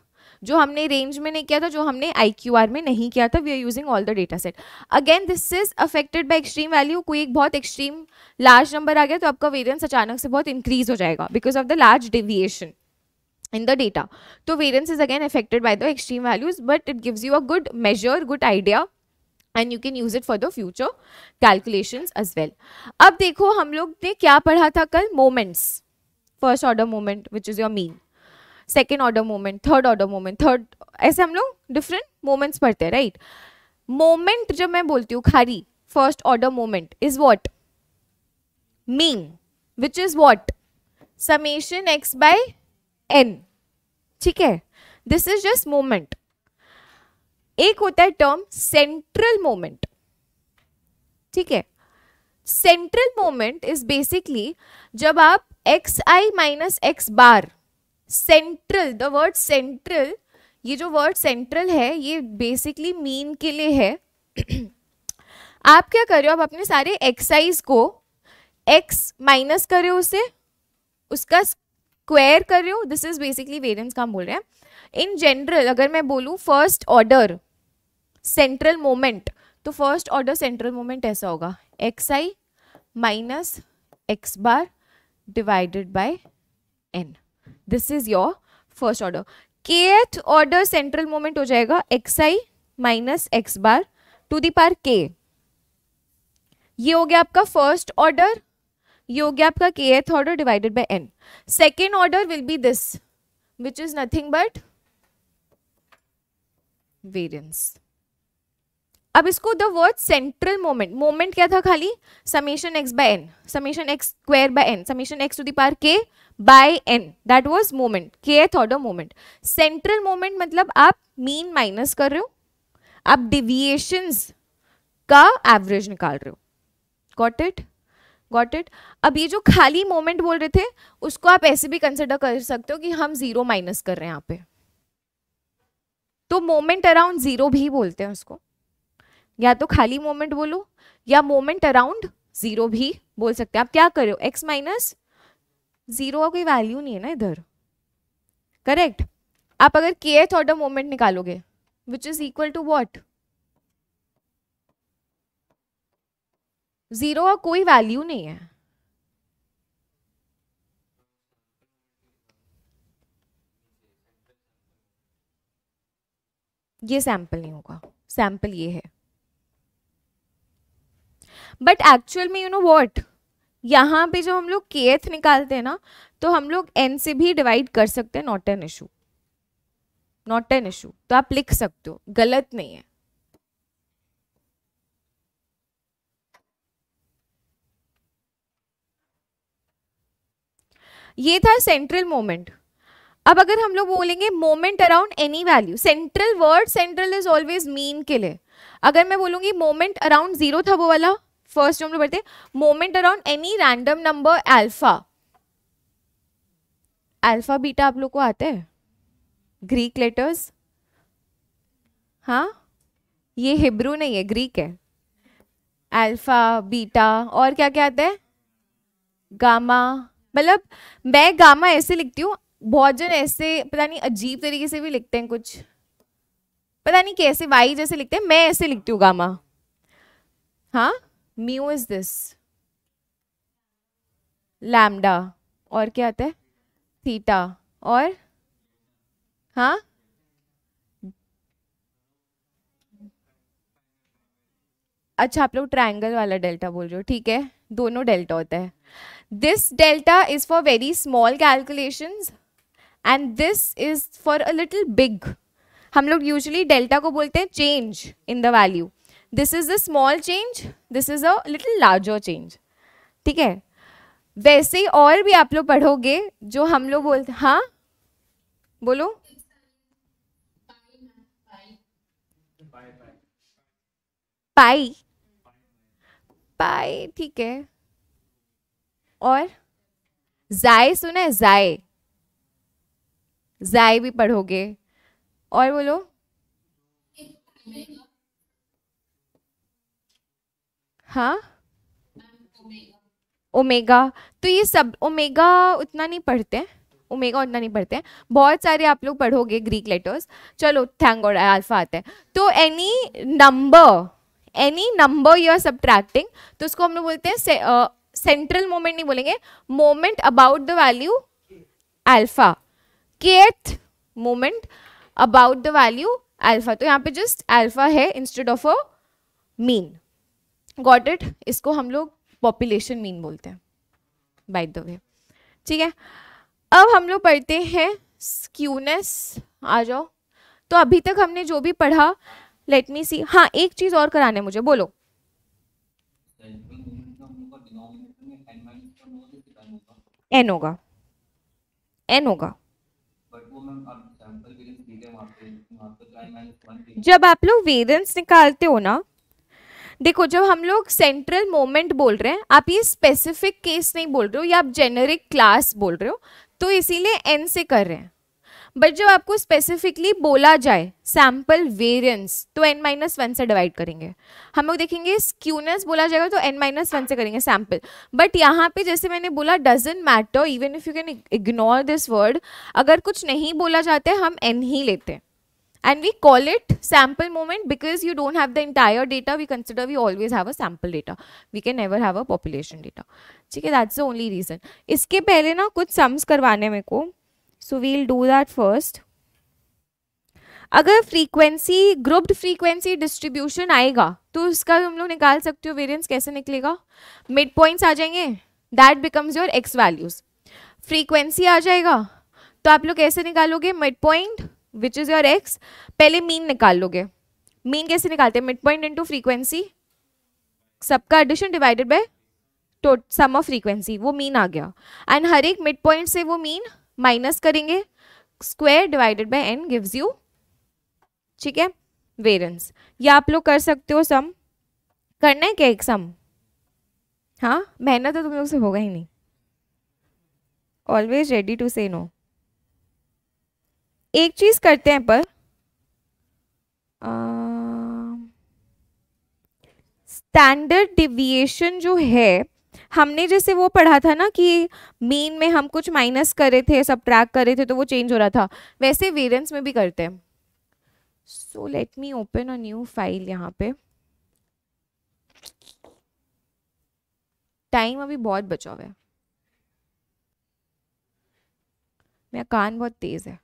जो हमने रेंज में नहीं किया था जो हमने आई में नहीं किया था we are using all the data set again this is affected by extreme value कोई एक बहुत एक्सट्रीम लार्ज नंबर आ गया तो आपका वेरियंस अचानक से बहुत इंक्रीज हो जाएगा because of the large deviation in the data तो variance is again affected by the extreme values but it gives you a good measure good idea and you can use it for the future calculation as well अब देखो हम लोग ने क्या पढ़ा था कल moments first order moment which is your mean second order moment third order moment third ऐसे हम लोग डिफरेंट मोमेंट्स पढ़ते हैं राइट मोमेंट जब मैं बोलती हूँ खारी first order moment is what mean which is what summation X by N ठीक है दिस इज जस्ट मोमेंट एक होता है टर्म सेंट्रल मोमेंट ठीक है सेंट्रल मोमेंट इज बेसिकली जब आप X I minus x bar central the word central ये जो वर्ड सेंट्रल है ये बेसिकली मीन के लिए है आप क्या कर रहे हो आप अपने सारे एक्साइज को एक्स माइनस कर रहे हो उसे उसका स्क्वायर कर रहे हो दिस इज बेसिकली वेरियंस काम बोल रहे हैं इन जनरल अगर मैं बोलूँ फर्स्ट ऑर्डर सेंट्रल मोमेंट तो फर्स्ट ऑर्डर सेंट्रल मोमेंट ऐसा होगा X I minus x bar divided by N this is your first order kth order central moment हो जाएगा X I minus x bar to the power K ये हो गया आपका फर्स्ट ऑर्डर ये हो गया आपका kth order divided by N second order will be this which is nothing but variance अब इसको the word central moment moment क्या था खाली summation X by N summation X square by N summation X to the power K by N that was moment kth order moment central moment मतलब आप मीन माइनस कर रहे हो आप डिविएशंस का एवरेज निकाल रहे हो गॉट इट गॉट इट अब ये जो खाली मोमेंट बोल रहे थे उसको आप ऐसे भी कंसिडर कर सकते हो कि हम जीरो माइनस कर रहे हैं यहाँ पे तो मोमेंट अराउंड जीरो भी बोलते हैं उसको या तो खाली मोमेंट बोलो या मोमेंट अराउंड जीरो भी बोल सकते हैं आप क्या कर रहे हो एक्स माइनस जीरो का कोई वैल्यू नहीं है ना इधर करेक्ट आप अगर के एथ ऑर्डर मोमेंट निकालोगे which is equal to what zero का कोई वैल्यू नहीं है ये सैंपल नहीं होगा सैंपल ये है बट एक्चुअल में यू नो वॉट यहाँ पे जो हम लोग के एथ निकालते हैं ना तो हम लोग एन से भी डिवाइड कर सकते हैं not an issue not an issue तो आप लिख सकते हो गलत नहीं है ये था सेंट्रल मोमेंट अब अगर हम लोग बोलेंगे moment around any value central word central is always mean के लिए अगर मैं बोलूंगी मोमेंट अराउंड जीरो था वो वाला फर्स्ट जो हम लोग पढ़ते moment around any random number alpha alpha beta आप लोग को आते हैं ग्रीक लेटर्स हाँ ये हिब्रू नहीं है ग्रीक है अल्फा बीटा और क्या क्या आता है गामा मतलब मैं गामा ऐसे लिखती हूँ बहुत जन ऐसे पता नहीं अजीब तरीके से भी लिखते हैं कुछ पता नहीं कैसे वाई जैसे लिखते हैं मैं ऐसे लिखती हूँ गामा हाँ म्यू इज दिस लैमडा और क्या आता है थीटा और हाँ अच्छा आप लोग ट्रायंगल वाला डेल्टा बोल रहे हो ठीक है दोनों डेल्टा होता है this delta is for very small calculation and this is for a little big हम लोग यूजली डेल्टा को बोलते हैं change in the value this is a small change this is a little larger change ठीक है वैसे ही और भी आप लोग पढ़ोगे जो हम लोग बोलते हाँ बोलो पाई पाई ठीक है और जाय सुना है जाय जाय भी पढ़ोगे और बोलो हाँ ओमेगा um, तो ये सब ओमेगा उतना नहीं पढ़ते हैं ओमेगा उतना नहीं पढ़ते हैं बहुत सारे आप लोग पढ़ोगे ग्रीक लेटर्स चलो थैंक गॉड अल्फा आते हैं तो any number any number you are subtracting तो उसको हम लोग बोलते हैं सेंट्रल मोमेंट नहीं बोलेंगे moment about the value alpha kth moment about the value alpha तो यहाँ पे जस्ट अल्फा है instead of a mean got it इसको हम लोग पॉपुलेशन मीन बोलते हैं बाय द वे ठीक है अब हम लोग पढ़ते हैं स्क्यूनेस आ जाओ तो अभी तक हमने जो भी पढ़ा लेट मी सी हाँ एक चीज़ और कराना है मुझे बोलो एन होगा एन होगा जब आप लोग वेदेंस निकालते हो ना देखो जब हम लोग सेंट्रल मोमेंट बोल रहे हैं आप ये स्पेसिफिक केस नहीं बोल रहे हो या आप जेनरिक क्लास बोल रहे हो तो इसीलिए एन से कर रहे हैं बट जब आपको स्पेसिफिकली बोला जाए सैम्पल वेरियंस तो एन माइनस वन से डिवाइड करेंगे हम लोग देखेंगे स्क्यूनस बोला जाएगा तो एन माइनस वन से करेंगे सैम्पल बट यहाँ पे जैसे मैंने बोला doesn't matter even if you can ignore this word अगर कुछ नहीं बोला जाता है हम एन ही लेते हैं and we call it sample moment because you don't have the entire data we consider we always have a sample data we can never have a population data ठीक है that's the only reason इसके पहले ना कुछ sums करवाने मेरे को so we'll do that first अगर फ्रीक्वेंसी ग्रुप्ड फ्रीक्वेंसी डिस्ट्रीब्यूशन आएगा तो उसका हम लोग निकाल सकते हो वेरिएंस कैसे निकलेगा मिड पॉइंट्स आ जाएंगे that becomes your X values frequency आ जाएगा तो आप लोग कैसे निकालोगे mid point which is your X पहले मीन निकाल लोगे मीन कैसे निकालते हैं मिड पॉइंट इंटू फ्रीक्वेंसी सबका addition divided by total sum of frequency वो मीन आ गया एंड हर एक मिड पॉइंट से वो मीन माइनस करेंगे square divided by N gives you ठीक है वेरेंस या आप लोग कर सकते हो सम करना है क्या एक सम हाँ मेहनत तो तुम लोग से होगा ही नहीं always ready to say no एक चीज़ करते हैं पर स्टैंडर्ड डिविएशन जो है हमने जैसे वो पढ़ा था ना कि मीन में हम कुछ माइनस करे थे सब ट्रैक करे थे तो वो चेंज हो रहा था वैसे वेरियंस में भी करते हैं so let me open a new file यहाँ पे टाइम अभी बहुत बचा हुआ है मेरा कान बहुत तेज़ है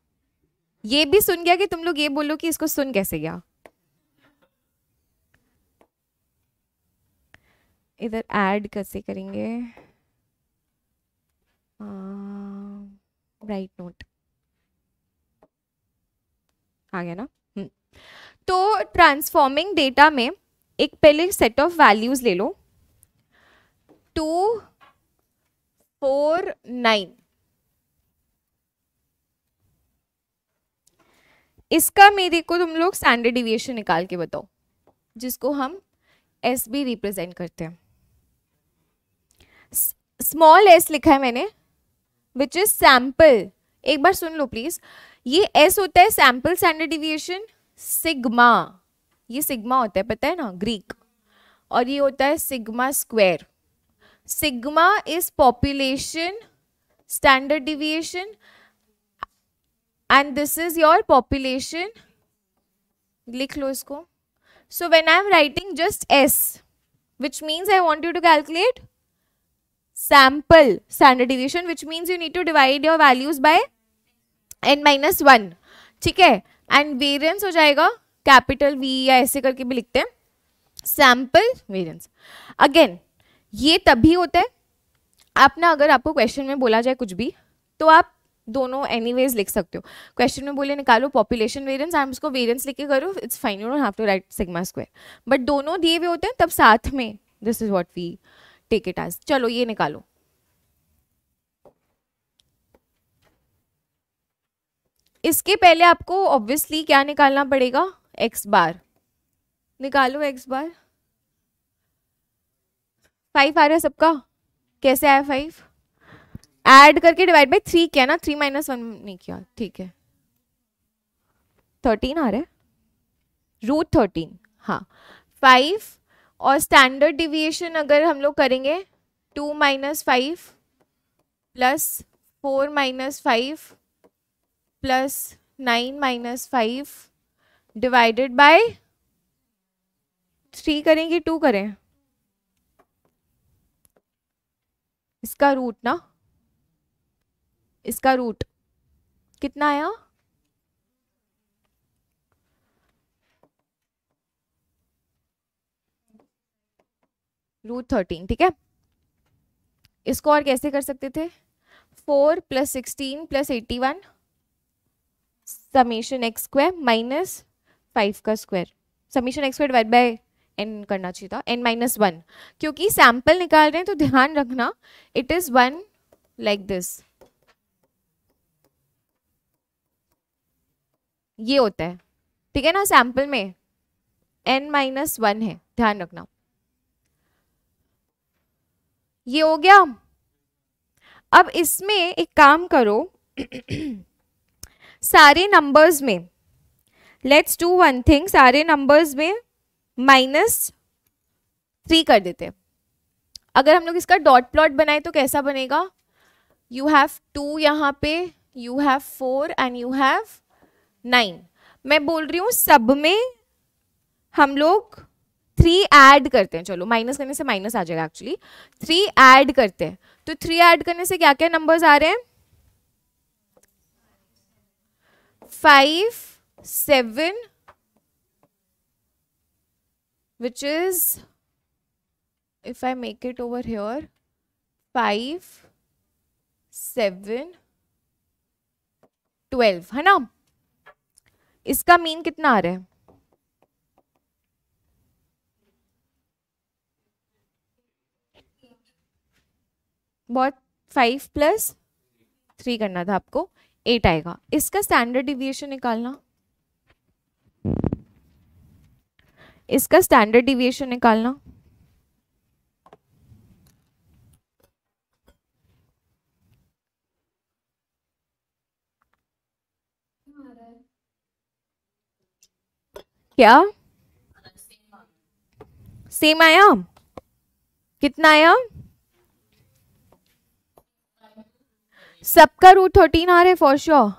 ये भी सुन गया कि तुम लोग ये बोलो कि इसको सुन कैसे गया इधर ऐड कैसे करेंगे राइट नोट आ गया ना हम्म। तो ट्रांसफॉर्मिंग डेटा में एक पहले सेट ऑफ वैल्यूज ले लो टू फोर नाइन इसका मेरे को तुम लोग स्टैंडर्ड डिविएशन निकाल के बताओ जिसको हम एस बी रिप्रेजेंट करते हैं स्मॉल एस लिखा है मैंने विच इज सैम्पल एक बार सुन लो प्लीज ये एस होता है सैम्पल स्टैंडर्ड डिविएशन सिग्मा ये सिग्मा होता है पता है ना ग्रीक और ये होता है sigma square sigma is population standard deviation and this is your population लिख लो इसको so when I am writing just S which means I want you to calculate sample standard division which means you need to divide your values by N minus one ठीक है एंड वेरियंस हो जाएगा कैपिटल वी या ऐसे करके भी लिखते हैं सैम्पल वेरियंस अगेन ये तभी होता है आप ना अगर आपको क्वेश्चन में बोला जाए कुछ भी तो आप दोनों एनीवेज लिख सकते हो क्वेश्चन में बोले निकालो पॉपुलेशन वेरियंस आप उसको वेरियंस लिख के करो it's fine you don't have to write sigma square but दोनों दिए हुए होते हैं तब साथ में this is what we take it as चलो ये निकालो इसके पहले आपको ऑब्वियसली क्या निकालना पड़ेगा एक्स बार निकालो एक्स बार फाइव आ रहा है सबका कैसे आया फाइव ऐड करके डिवाइड बाई थ्री किया ना थ्री माइनस वन नहीं किया ठीक है थर्टीन आ रहा है रूट थर्टीन हाँ फाइव और स्टैंडर्ड डिविएशन अगर हम लोग करेंगे two minus five plus four minus five plus nine minus five divided by three करेंगे टू करें इसका रूट ना इसका रूट कितना आया रूट थर्टीन ठीक है इसको और कैसे कर सकते थे four plus sixteen plus eighty one summation X square minus five का square summation X square divide by N करना चाहिए था एन माइनस वन क्योंकि सैंपल निकाल रहे हैं तो ध्यान रखना it is one like this ये होता है ठीक है ना सैंपल में एन माइनस वन है ध्यान रखना ये हो गया अब इसमें एक काम करो सारे नंबर्स में लेट्स डू वन थिंग सारे नंबर्स में माइनस थ्री कर देते अगर हम लोग इसका डॉट प्लॉट बनाए तो कैसा बनेगा यू हैव टू यहाँ पे you have four and you have nine मैं बोल रही हूँ सब में हम लोग थ्री ऐड करते हैं चलो माइनस करने से माइनस आ जाएगा एक्चुअली थ्री ऐड करते हैं तो थ्री ऐड करने से क्या क्या नंबर्स आ रहे हैं five seven which is if I make it over here five seven twelve है ना इसका मीन कितना आ रहा है बहुत फाइव प्लस थ्री करना था आपको एट आएगा इसका स्टैंडर्ड डिविएशन निकालना इसका स्टैंडर्ड डिविएशन निकालना क्या सेम आया कितना आया सबका रूट थर्टीन आ रहा है फॉर श्योर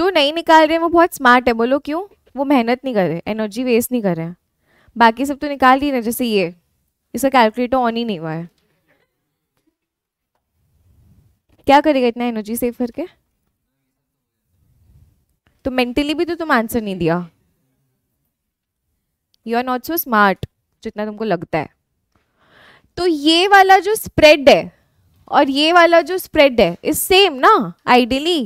जो नहीं निकाल रहे हैं वो बहुत स्मार्ट है बोलो क्यों वो मेहनत नहीं कर रहे एनर्जी वेस्ट नहीं कर रहे हैं बाकी सब तो निकाल ही ना जैसे ये इसका कैलकुलेटर ऑन ही नहीं हुआ है क्या करेगा इतना एनर्जी सेव करके तो मेंटली भी तो तुम आंसर नहीं दिया you are not so smart जितना तुमको लगता है तो ये वाला जो स्प्रेड है और ये वाला जो स्प्रेड है इज सेम ना आइडियली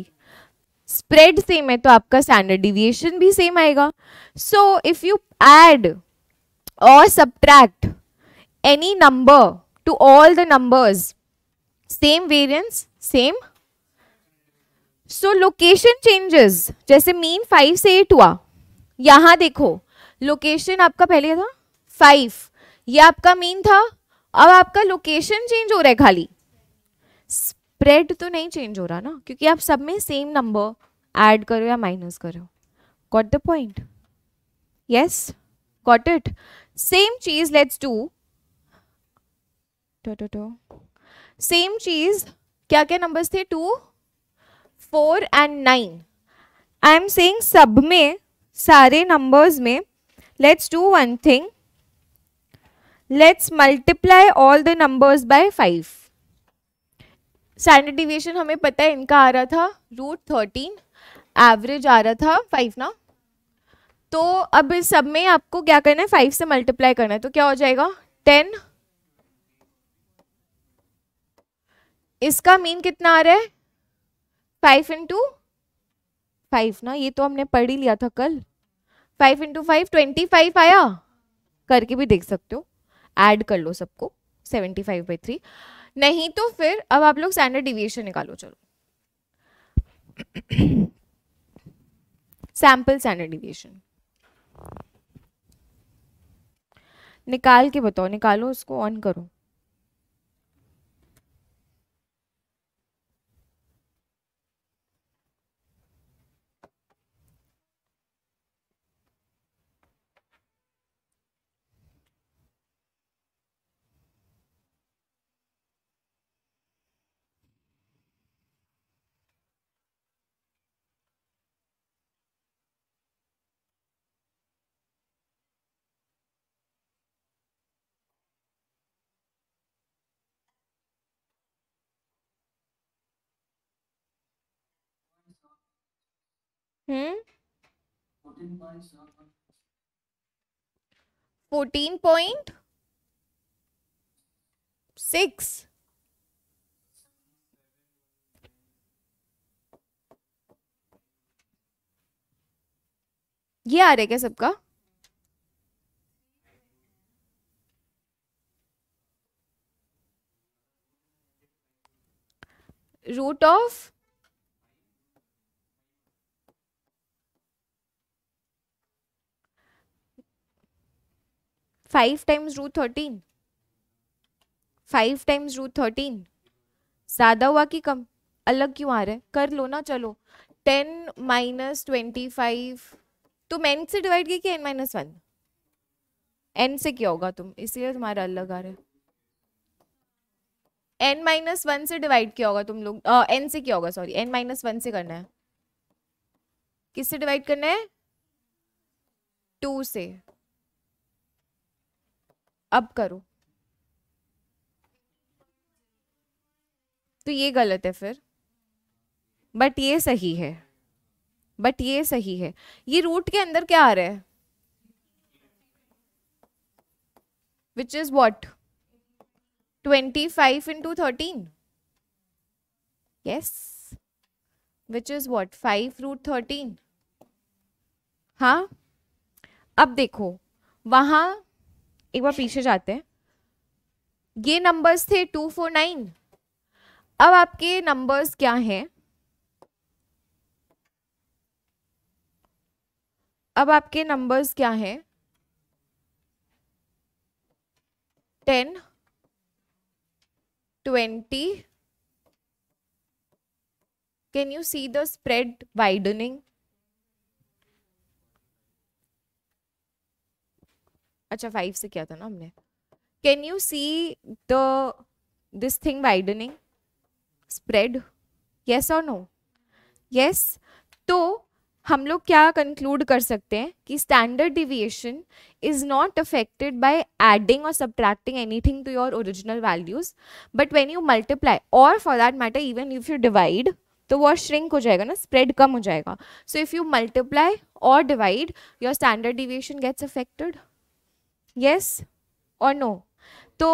स्प्रेड सेम है तो आपका स्टैंडर्ड डिविएशन भी सेम आएगा so if you add or subtract any number to all the numbers same variance same so location changes जैसे मीन फाइव से एट हुआ यहां देखो लोकेशन आपका पहले था फाइव ये आपका मीन था अब आपका लोकेशन चेंज हो रहा है खाली स्प्रेड तो नहीं चेंज हो रहा ना क्योंकि आप सब में सेम नंबर ऐड करो या माइनस करो got the point yes got it same चीज लेट्स डू सेम चीज क्या क्या नंबर्स थे two four and nine I am saying सब में सारे नंबर्स में let's do one thing let's multiply all the numbers by 5 standard deviation हमें पता है इनका आ रहा था रूट थर्टीन एवरेज आ रहा था फाइव ना तो अब इस सब में आपको क्या करना है फाइव से मल्टीप्लाई करना है तो क्या हो जाएगा टेन इसका मीन कितना आ रहा है फाइव इंटू फाइव ना ये तो हमने पढ़ ही लिया था कल five into five twenty five आया करके भी देख सकते हो ऐड कर लो सबको सेवेंटी फाइव बाई थ्री नहीं तो फिर अब आप लोग स्टैंडर्ड डिविएशन निकालो चलो सैम्पल स्टैंडर्ड डिविएशन निकाल के बताओ निकालो उसको ऑन करो फोर्टीन पॉइंट सिक्स ये आ रहा है क्या सबका root of five times root thirteen five times root thirteen ज़्यादा हुआ कि कम अलग क्यों आ रहा है कर लो ना चलो टेन माइनस ट्वेंटी फाइव तुम एन से डिवाइड किया कि एन माइनस वन एन से क्या होगा तुम इसलिए तुम्हारा अलग आ रहा है एन माइनस वन से डिवाइड किया होगा तुम लोग एन से क्या होगा सॉरी एन माइनस वन से करना है किससे डिवाइड करना है टू से अब करो तो ये गलत है फिर बट ये सही है बट ये सही है ये रूट के अंदर क्या आ रहा है which is what twenty five into thirteen yes which is what five root thirteen हाँ अब देखो वहां एक बार पीछे जाते हैं ये नंबर्स थे टू फोर नाइन अब आपके नंबर्स क्या हैं अब आपके नंबर्स क्या हैं ten twenty can you see the spread widening अच्छा फाइव से किया था ना हमने can you see the this thing widening spread yes और नो यस तो हम लोग क्या कंक्लूड कर सकते हैं कि standard deviation is not affected by adding or subtracting anything to your original values but when you multiply or for that matter even if you divide तो वो श्रिंक हो जाएगा ना स्प्रेड कम हो जाएगा so if you multiply or divide your standard deviation gets affected yes और नो तो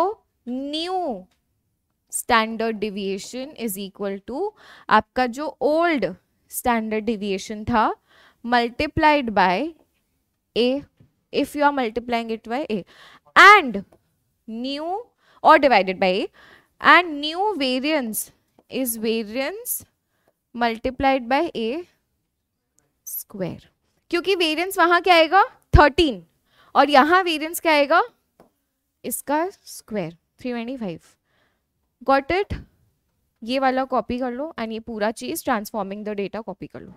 new standard deviation is equal to आपका जो ओल्ड स्टैंडर्ड डिविएशन था multiplied by A if you are multiplying it by A and new or divided by A and new variance is variance multiplied by A square क्योंकि वेरियंस वहां क्या आएगा थर्टीन और यहाँ वेरियंस क्या आएगा इसका square three twenty five got it ये वाला कॉपी कर लो एंड ये पूरा चीज ट्रांसफॉर्मिंग द डेटा कॉपी कर लो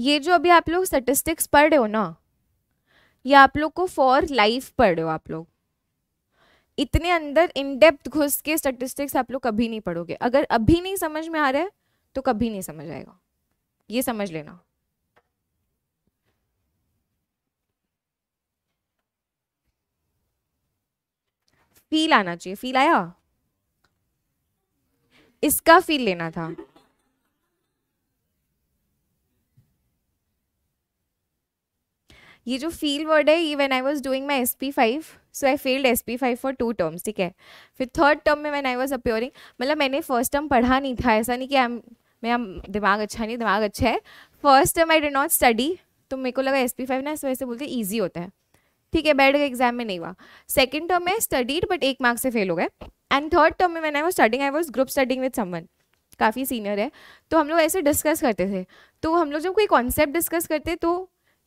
ये जो अभी आप लोग स्टेटिस्टिक्स पढ़ रहे हो ना ये आप लोग को फॉर लाइफ पढ़ रहे हो आप लोग इतने अंदर इन डेप्थ घुस के स्टेटिस्टिक्स आप लोग कभी नहीं पढ़ोगे अगर अभी नहीं समझ में आ रहा है तो कभी नहीं समझ आएगा ये समझ लेना फील आना चाहिए फील आया इसका फील लेना था ये जो फील वर्ड है ये when I was doing my SP five so I failed SP five for two terms ठीक है फिर थर्ड टर्म में व्हेन आई वाज अपियरिंग मतलब मैंने फर्स्ट टर्म पढ़ा नहीं था ऐसा नहीं कि आई एम मेरा दिमाग अच्छा नहीं दिमाग अच्छा है first time I did not study तो मेरे को लगा एस पी फाइव ना इस वजह से बोलते ईजी होता है ठीक है बैठ गए एग्जाम में नहीं हुआ सेकेंड टर्म में स्टडीड बट एक मार्क्स से फेल हो गए एंड थर्ड टर्म में मैंने वो studying I was group studying with someone काफ़ी सीनियर है तो हम लोग ऐसे डिस्कस करते थे तो हम लोग जब कोई कॉन्सेप्ट डिस्कस करते तो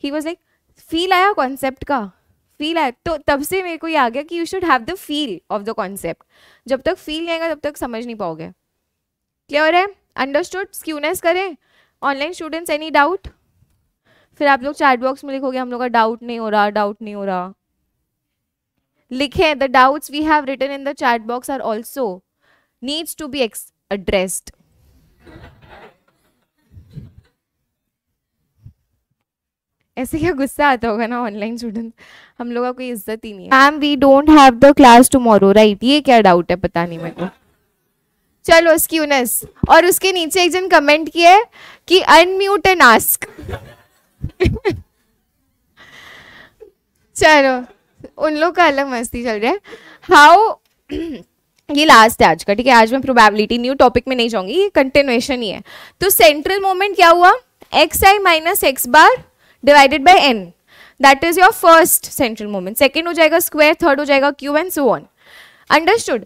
ही वॉज लाइक फील आया कॉन्सेप्ट का फील आया तो तब से मेरे को ये आ गया कि you should have the feel of the concept जब तक फील नहीं आएगा तब तक समझ नहीं पाओगे क्लियर है अंडरस्टूड स्क्यूनेस करें ऑनलाइन स्टूडेंट्स एनी डाउट फिर आप लोग चैट बॉक्स में लिखोगे हम लोग का डाउट नहीं हो रहा डाउट नहीं हो रहा लिखें the doubts we have written in the chat box are also needs to be ex addressed ऐसे क्या गुस्सा आता होगा ना ऑनलाइन स्टूडेंट हम लोग का कोई इज्जत ही नहीं है ma'am we don't have the class tomorrow right ये क्या डाउट है पता नहीं मेरे को चलो स्क्यूनेस और उसके नीचे एक जन कमेंट किया है कि अनम्यूट एंड आस्क चलो उन लोग का अलग मस्ती चल रहा है हाउ ये लास्ट है आज का ठीक है आज मैं प्रोबेबिलिटी न्यू टॉपिक में नहीं जाऊंगी ये कंटिन्यूएशन ही है तो सेंट्रल मोमेंट क्या हुआ X I minus x bar divided by N that is your first central moment second हो जाएगा स्क्वायर थर्ड हो जाएगा cube and so on understood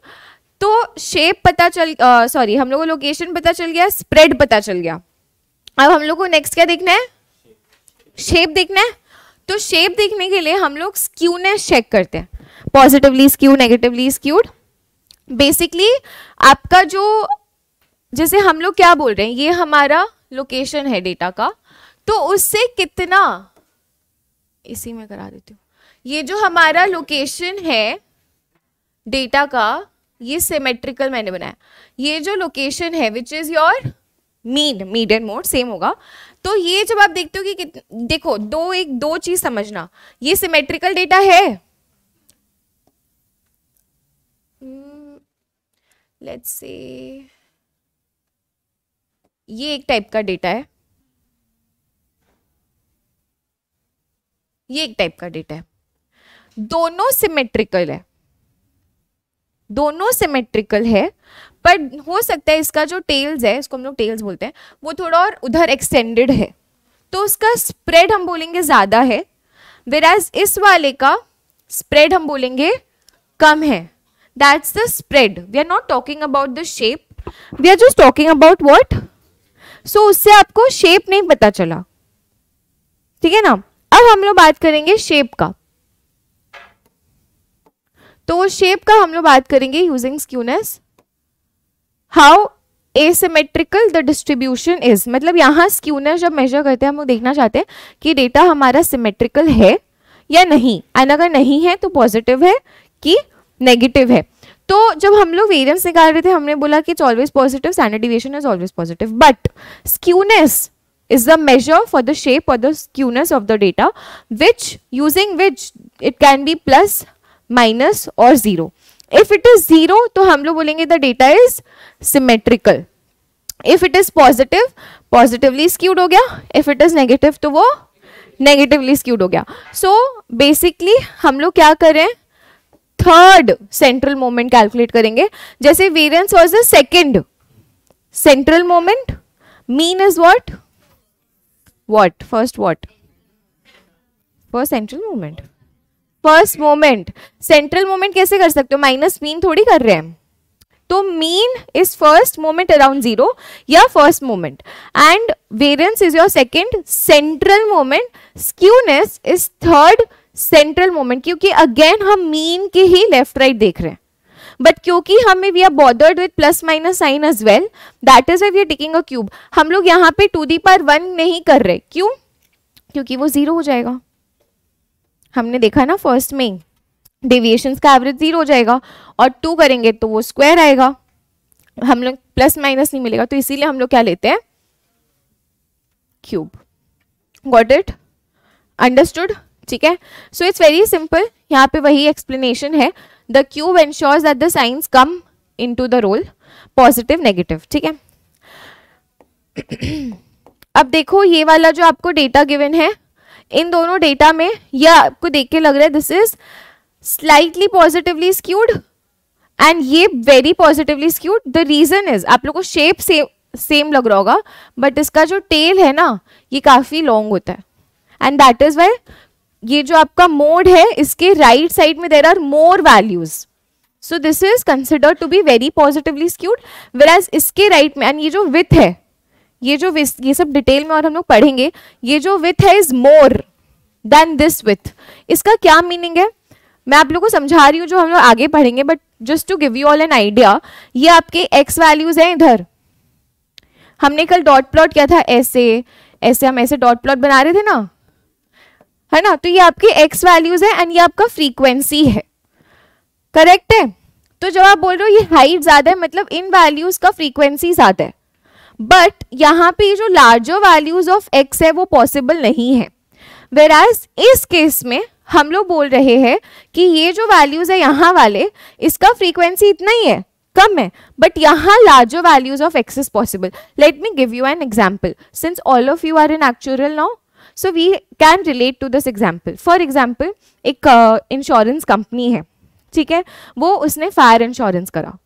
तो शेप पता चल सॉरी हम लोग को लोकेशन पता चल गया स्प्रेड पता चल गया अब हम लोग को नेक्स्ट क्या देखना है शेप देखना है तो शेप देखने के लिए हम लोग स्क्यूनेस चेक करते हैं positively skew negatively skewed basically आपका जो जैसे हम लोग क्या बोल रहे हैं ये हमारा लोकेशन है डेटा का तो उससे कितना इसी में करा देती हूँ ये जो हमारा लोकेशन है डेटा का ये सिमेट्रिकल मैंने बनाया ये जो लोकेशन है which is your mid mid and mode same होगा तो ये जब आप देखते हो कि देखो दो एक दो चीज़ समझना ये सिमेट्रिकल डेटा है लेट्स hmm, सी ये एक टाइप का डेटा है ये एक टाइप का डेटा है दोनों सिमेट्रिकल है दोनों सिमेट्रिकल है पर हो सकता है इसका जो टेल्स है इसको हम लोग टेल्स बोलते हैं वो थोड़ा और उधर एक्सटेंडेड है तो उसका स्प्रेड हम बोलेंगे ज़्यादा है वेराज इस वाले का स्प्रेड हम बोलेंगे कम है that's the spread we are not talking about the shape we are just talking about what so उससे आपको शेप नहीं पता चला ठीक है ना अब हम लोग बात करेंगे शेप का तो शेप का हम लोग बात करेंगे using skewness how asymmetrical the distribution is मतलब यहाँ स्क्यूनेस जब मेजर करते हैं हम लोग देखना चाहते हैं कि डेटा हमारा सिमेट्रिकल है या नहीं एंड अगर नहीं है तो पॉजिटिव है कि नेगेटिव है तो जब हम लोग वेरियंस निकाल रहे थे हमने बोला कि it's always positive standard deviation is always positive but skewness is the measure for the shape or the skewness of the data which using which it can be plus minus or zero if it is zero तो हम लोग बोलेंगे the data is symmetrical if it is positive positively skewed हो गया इफ इट इज नेगेटिव तो वो नेगेटिवली स्क्यूड हो गया सो so, बेसिकली हम लोग क्या करें थर्ड सेंट्रल मोमेंट कैलकुलेट करेंगे जैसे variance was the second central moment mean is what what first what first central moment first moment central moment कैसे कर सकते हो माइनस मीन थोड़ी कर रहे हैं तो mean is first moment around zero या first moment and variance is your second central moment skewness is third central moment क्योंकि अगेन हम मीन के ही लेफ्ट राइट देख रहे हैं बट क्योंकि हमें we are bordered with plus minus sign as well that is we are taking a cube हम लोग यहाँ पे टू दी पार वन नहीं कर रहे क्यों क्योंकि वो जीरो हो जाएगा हमने देखा ना फर्स्ट में डेविएशंस का एवरेज जीरो हो जाएगा और टू करेंगे तो वो स्क्वायर आएगा हम लोग प्लस माइनस नहीं मिलेगा तो इसीलिए हम लोग क्या लेते हैं क्यूब गॉट इट अंडरस्टूड ठीक है सो इट्स वेरी सिंपल यहाँ पे वही एक्सप्लेनेशन है the cube ensures that the signs come in to the role positive negative ठीक है अब देखो ये वाला जो आपको डेटा गिवन है इन दोनों डेटा में यह आपको देख के लग रहा है this is slightly positively skewed and ये very positively skewed the reason is आप लोग को शेप सेम सेम लग रहा होगा बट इसका जो टेल है ना ये काफ़ी लॉन्ग होता है एंड दैट इज वाई ये जो आपका मोड है इसके राइट right साइड में there are more values so this is consider to be very positively skewed as इसके राइट right में एंड ये जो विथ है ये जो ये सब डिटेल में और हम लोग पढ़ेंगे ये जो विथ है is more than this width इसका क्या मीनिंग है मैं आप लोगों को समझा रही हूँ जो हम लोग आगे पढ़ेंगे but just to give you all an idea ये आपके एक्स वैल्यूज हैं इधर हमने कल डॉट प्लॉट किया था ऐसे ऐसे हम ऐसे डॉट प्लॉट बना रहे थे ना है ना तो ये आपके एक्स वैल्यूज है एंड ये आपका फ्रीक्वेंसी है करेक्ट है तो जब आप बोल रहे हो ये हाइट ज्यादा है मतलब इन वैल्यूज का फ्रीक्वेंसी ज्यादा है बट यहाँ पे जो लार्जर वैल्यूज ऑफ एक्स है वो पॉसिबल नहीं है वेराज इस केस में हम लोग बोल रहे हैं कि ये जो वैल्यूज है यहाँ वाले इसका फ्रीक्वेंसी इतना ही है कम है बट यहाँ larger values of x is possible let me give you an example since all of you are in actual now so we can relate to this example for example एक इंश्योरेंस uh, कंपनी है ठीक है वो उसने फायर इंश्योरेंस करा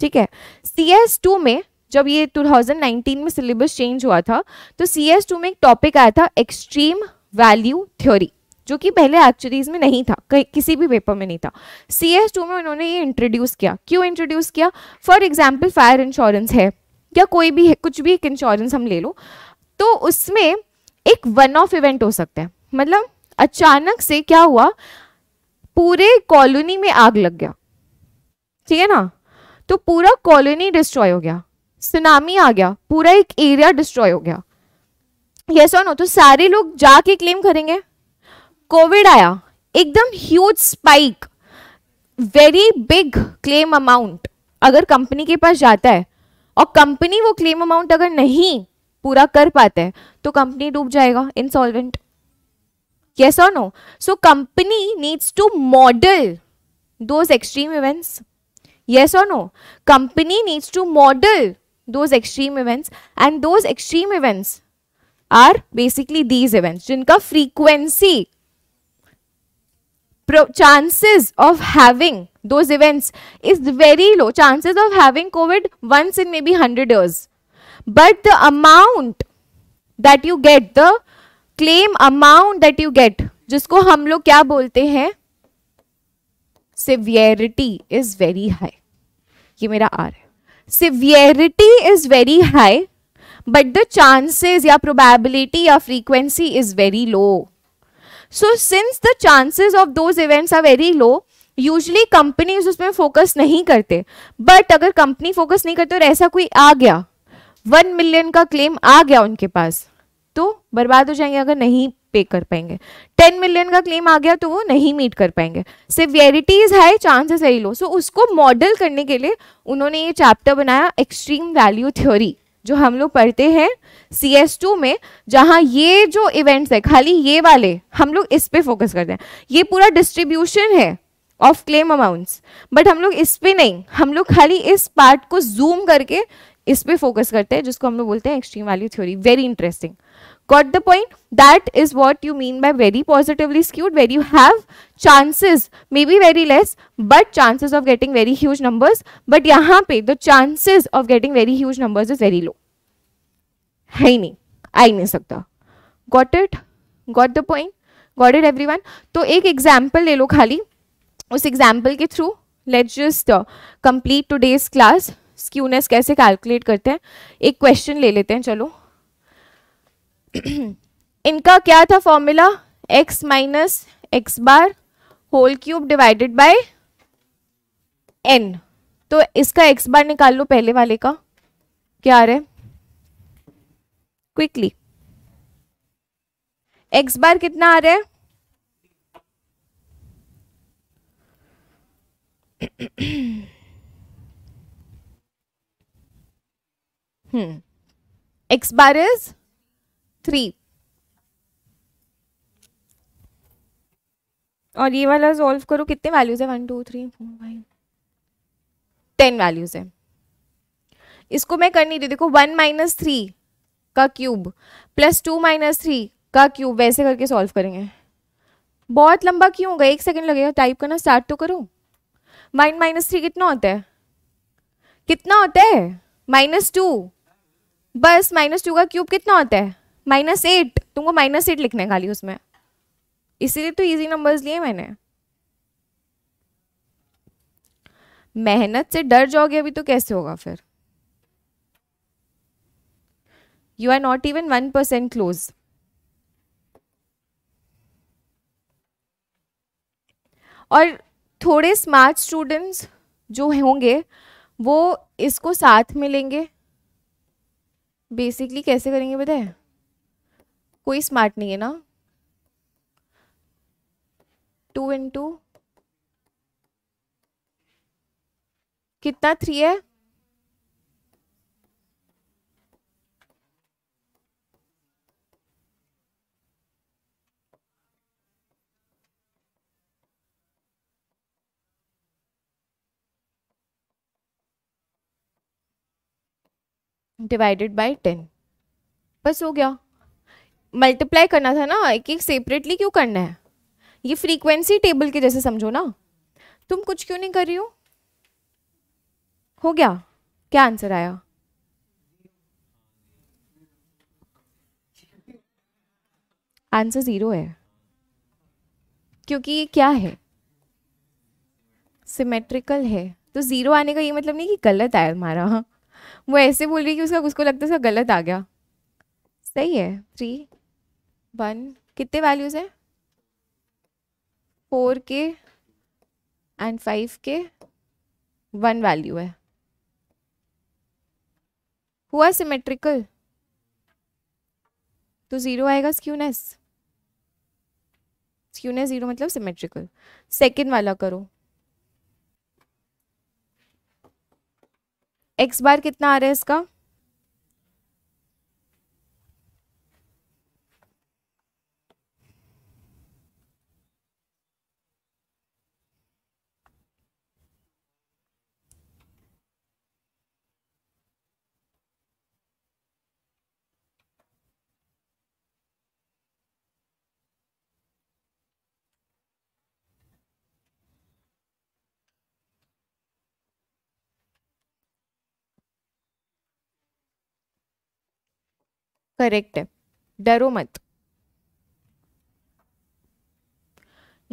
ठीक है सी एस टू में जब ये 2019 में सिलेबस चेंज हुआ था तो सी एस टू में एक टॉपिक आया था एक्सट्रीम वैल्यू थ्योरी जो कि पहले एक्चुअलीज में नहीं था किसी भी पेपर में नहीं था सी एस टू में उन्होंने ये इंट्रोड्यूस किया क्यों इंट्रोड्यूस किया फॉर एग्जाम्पल फायर इंश्योरेंस है या कोई भी है कुछ भी एक इंश्योरेंस हम ले लो तो उसमें एक वन ऑफ इवेंट हो सकता है मतलब अचानक से क्या हुआ पूरे कॉलोनी में आग लग गया ठीक है ना तो पूरा कॉलोनी डिस्ट्रॉय हो गया सुनामी आ गया पूरा एक एरिया डिस्ट्रॉय हो गया यस सो नो तो सारे लोग जाके क्लेम करेंगे कोविड आया एकदम huge spike very big claim amount अगर कंपनी के पास जाता है और कंपनी वो क्लेम अमाउंट अगर नहीं पूरा कर पाता है तो कंपनी डूब जाएगा इंसॉल्वेंट यस और no so company needs to model those extreme events yes और no company needs to model those extreme events and those extreme events are basically these events जिनका frequency chances of having those events is very low chances of having covid once in maybe 100 years but the amount that you get the claim amount that you get जिसको हम लोग क्या बोलते हैं सिवियरिटी इज वेरी हाई ये मेरा आर है severity is very high but the chances या प्रोबेबिलिटी या frequency is very low so since the chances of those events are very low usually company उसमें फोकस नहीं करते बट अगर कंपनी फोकस नहीं करते और ऐसा कोई आ गया वन मिलियन का क्लेम आ गया उनके पास तो बर्बाद हो जाएंगे अगर नहीं पे कर पाएंगे टेन मिलियन का क्लेम आ गया तो वो नहीं मीट कर पाएंगे सिवियरिटी इज़ हाई चांसेस है लो सो उसको मॉडल करने के लिए उन्होंने ये चैप्टर बनाया एक्सट्रीम वैल्यू थ्योरी जो हम लोग पढ़ते हैं सी एस टू में जहाँ ये जो इवेंट्स है खाली ये वाले हम लोग इस पर फोकस करते हैं ये पूरा डिस्ट्रीब्यूशन है ऑफ क्लेम अमाउंट्स बट हम लोग इस पर नहीं हम लोग खाली इस पार्ट को जूम करके इस पर फोकस करते हैं जिसको हम लोग बोलते हैं extreme value theory very interesting got the point that is what you mean by very positively skewed where you have chances maybe very less but chances of getting very huge numbers but yahan pe the chances of getting very huge numbers is very low hai nahi नहीं nahi sakta got it got the point got it everyone to ek example le lo khali us example ke through let's just uh, complete today's class skewness कैसे कैलकुलेट करते हैं एक क्वेश्चन ले लेते हैं चलो इनका क्या था formula x minus x bar whole cube divided by n तो इसका x बार निकाल लो पहले वाले का क्या आ रहा है क्विकली x बार कितना आ रहा है हम्म x बार इज थ्री और ये वाला सॉल्व करो कितने वैल्यूज है one two three four five ten values है इसको मैं कर नहीं रही देखो वन माइनस थ्री का cube plus two minus three का क्यूब वैसे करके सॉल्व करेंगे बहुत लंबा क्यों होगा एक सेकंड लगेगा टाइप करना स्टार्ट तो करो वन माइनस थ्री कितना होता है कितना होता है माइनस टू बस माइनस टू का क्यूब कितना होता है माइनस एट तुमको माइनस एट लिखने का खाली उसमें इसीलिए तो इजी नंबर्स लिए मैंने मेहनत से डर जाओगे अभी तो कैसे होगा फिर you are not even one percent close और थोड़े स्मार्ट स्टूडेंट्स जो होंगे वो इसको साथ में लेंगे बेसिकली कैसे करेंगे बताए कोई स्मार्ट नहीं है ना टू इन टू कितना थ्री है डिवाइडेड बाय टेन बस हो गया मल्टीप्लाई करना था ना एक एक सेपरेटली क्यों करना है ये फ्रीक्वेंसी टेबल के जैसे समझो ना तुम कुछ क्यों नहीं कर रही हो हो गया क्या आंसर आया आंसर ज़ीरो है क्योंकि ये क्या है सिमेट्रिकल है तो ज़ीरो आने का ये मतलब नहीं कि गलत आया हमारा वो ऐसे बोल रही कि उसका उसको लगता है उसका गलत आ गया सही है थ्री वन कितने वैल्यूज़ हैं फोर के एंड फाइव के वन वैल्यू है हुआ सिमेट्रिकल तो ज़ीरो आएगा स्क्यूनेस स्क्यूनेस ज़ीरो मतलब सिमेट्रिकल सेकेंड वाला करो एक्स बार कितना आ रहा है इसका करेक्ट है डरो मत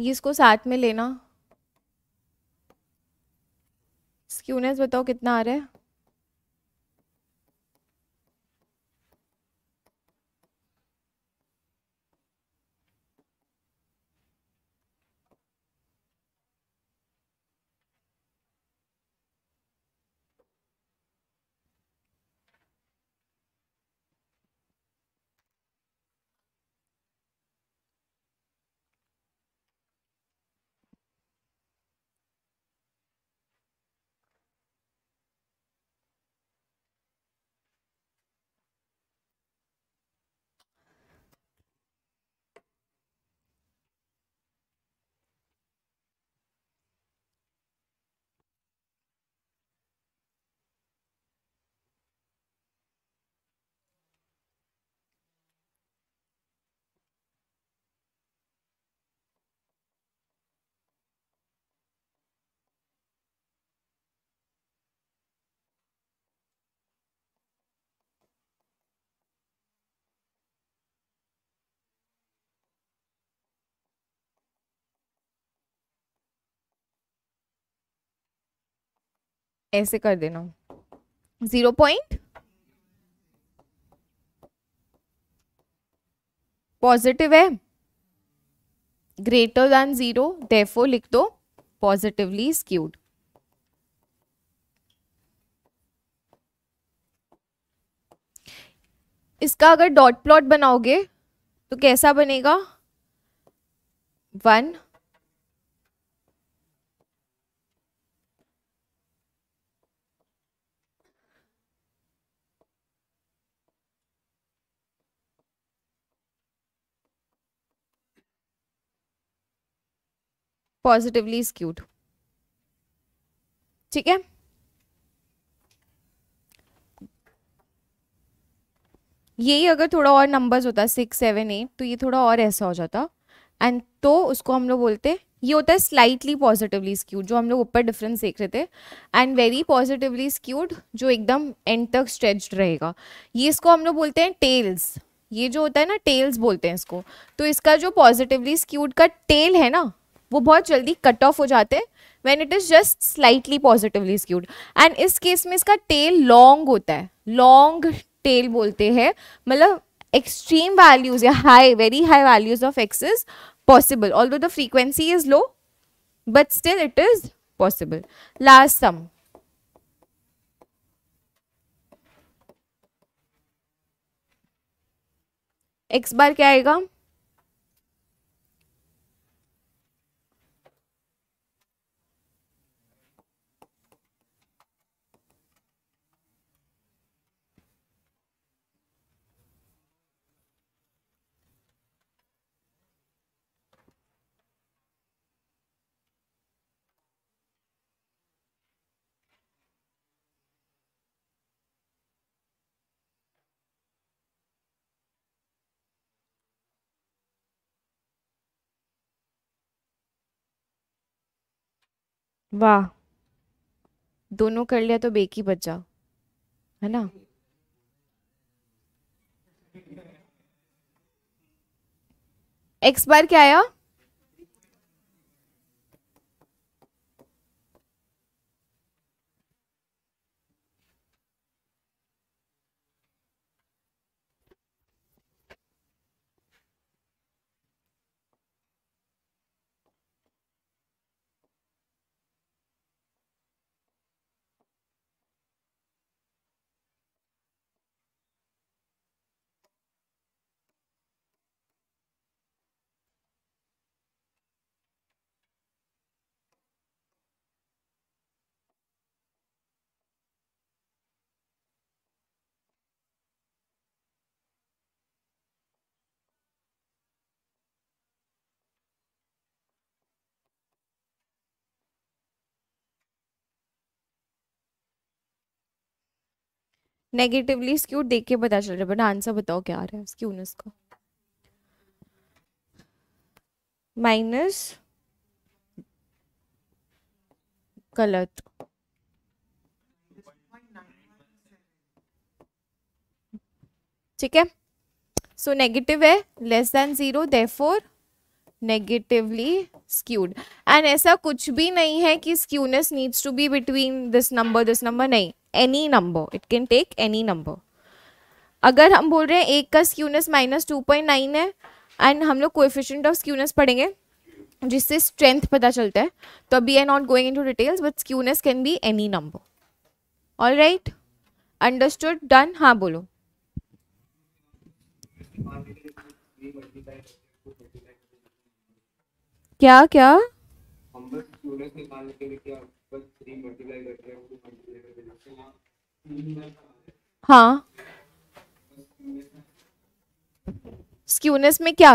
ये इसको साथ में लेना स्क्यूनेस बताओ कितना आ रहा है ऐसे कर देना जीरो पॉइंट पॉजिटिव है ग्रेटर देन जीरो देफो लिख दो पॉजिटिवली स्क्यूड इसका अगर डॉट प्लॉट बनाओगे तो कैसा बनेगा वन पॉजिटिवली स्क्यूड ठीक है यही अगर थोड़ा और नंबर्स होता सिक्स सेवन एट तो ये थोड़ा और ऐसा हो जाता एंड तो उसको हम लोग बोलते ये होता है स्लाइटली पॉजिटिवली स्क्यूड जो हम लोग ऊपर डिफरेंस देख रहे थे एंड वेरी पॉजिटिवली स्क्यूड जो एकदम एंड तक स्ट्रेच्ड रहेगा ये इसको हम लोग बोलते हैं टेल्स ये जो होता है ना टेल्स बोलते हैं इसको तो इसका जो पॉजिटिवली स्क्यूड का टेल है ना वो बहुत जल्दी कट ऑफ हो जाते हैं when it is just slightly positively skewed and इस केस में इसका टेल लॉन्ग होता है लॉन्ग टेल बोलते हैं मतलब एक्सट्रीम वैल्यूज या high very high values of x is possible all the frequency is low but still it is possible last some x bar क्या आएगा वाह दोनों कर लिया तो बेकी बचा है ना एक्स बार क्या आया नेगेटिवली स्क्यूड देख के पता चल रहा है बट आंसर बताओ क्या आ रहा है स्क्यूनेस का माइनस गलत ठीक है सो नेगेटिव है less than zero therefore negatively skewed and ऐसा कुछ भी नहीं है कि skewness needs to be between this number this number नहीं any number it can take any number अगर हम बोल रहे हैं एक का skewness minus two point nine है एंड हम लोग कोएफिशिएंट ऑफ स्क्यूनस पढ़ेंगे जिससे स्ट्रेंथ पता चलता है तो अभी I not going into details but skewness can be any number all right understood done हाँ बोलो क्या क्या हम बस स्क्यूनेस निकालने के लिए क्या बस 3 मल्टीप्लाई करते हैं हाँ स्क्यूनेस में क्या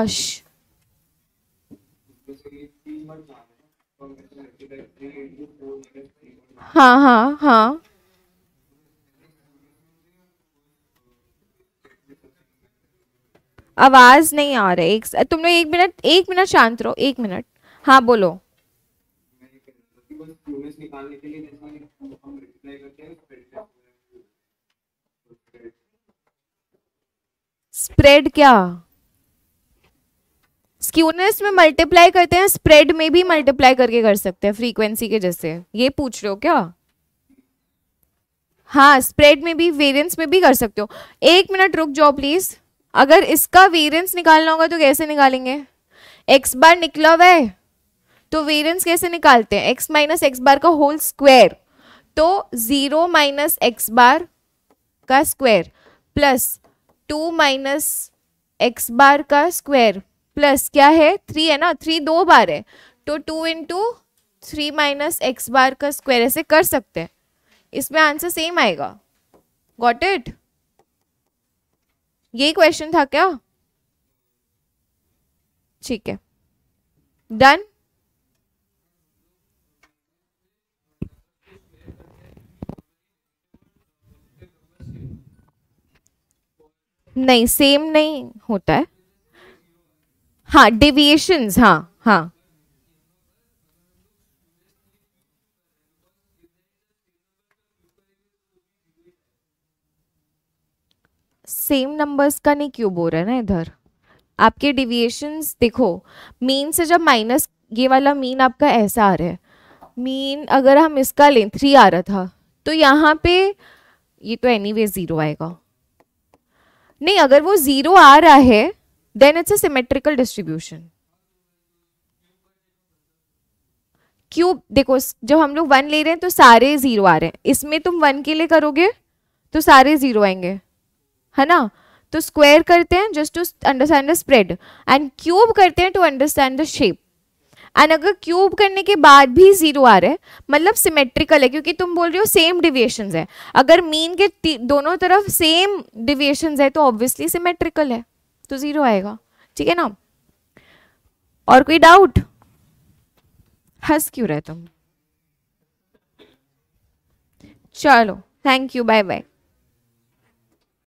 हाँ हाँ हाँ आवाज नहीं आ रही एक तुम लोग एक मिनट एक मिनट शांत रहो एक मिनट हाँ बोलो स्प्रेड क्या स्क्यूनेस में मल्टीप्लाई करते हैं स्प्रेड में भी मल्टीप्लाई करके कर सकते हैं फ्रीक्वेंसी के जैसे ये पूछ रहे हो क्या हाँ स्प्रेड में भी वेरिएंस में भी कर सकते हो एक मिनट रुक जाओ प्लीज अगर इसका वेरिएंस निकालना होगा तो कैसे निकालेंगे एक्स बार निकला हुआ है तो वेरिएंस कैसे निकालते हैं एक्स माइनस एक्स बार का होल स्क्वायर तो जीरो माइनस एक्स बार का square plus two minus x bar का स्क्वायर प्लस क्या है थ्री है ना थ्री दो बार है तो two into three minus x bar का स्क्वायर ऐसे कर सकते हैं इसमें आंसर सेम आएगा गॉट इट यही क्वेश्चन था क्या ठीक है डन नहीं सेम नहीं होता है हाँ डिविएशंस हाँ हाँ सेम नंबर्स का नहीं क्यों बोल रहा है ना इधर आपके डिविएशंस देखो मीन से जब माइनस ये वाला मीन आपका ऐसा आ रहा है मीन अगर हम इसका लें थ्री आ रहा था तो यहाँ पे ये तो एनीवे ज़ीरो आएगा नहीं अगर वो जीरो आ रहा है then it's a symmetrical distribution cube देखो जब हम लोग वन ले रहे हैं तो सारे जीरो आ रहे हैं इसमें तुम वन के लिए करोगे तो सारे जीरो आएंगे है ना तो स्क्वायर करते हैं just to understand the spread and cube करते हैं to understand the shape and अगर क्यूब करने के बाद भी जीरो आ रहा है मतलब सिमेट्रिकल है क्योंकि तुम बोल रहे हो सेम डिविएशन है अगर मीन के दोनों तरफ सेम डिविएशन तो है तो ऑब्वियसली सिमेट्रिकल है तो जीरो आएगा ठीक है ना और कोई डाउट हंस क्यों रहे तुम चलो थैंक यू बाय बाय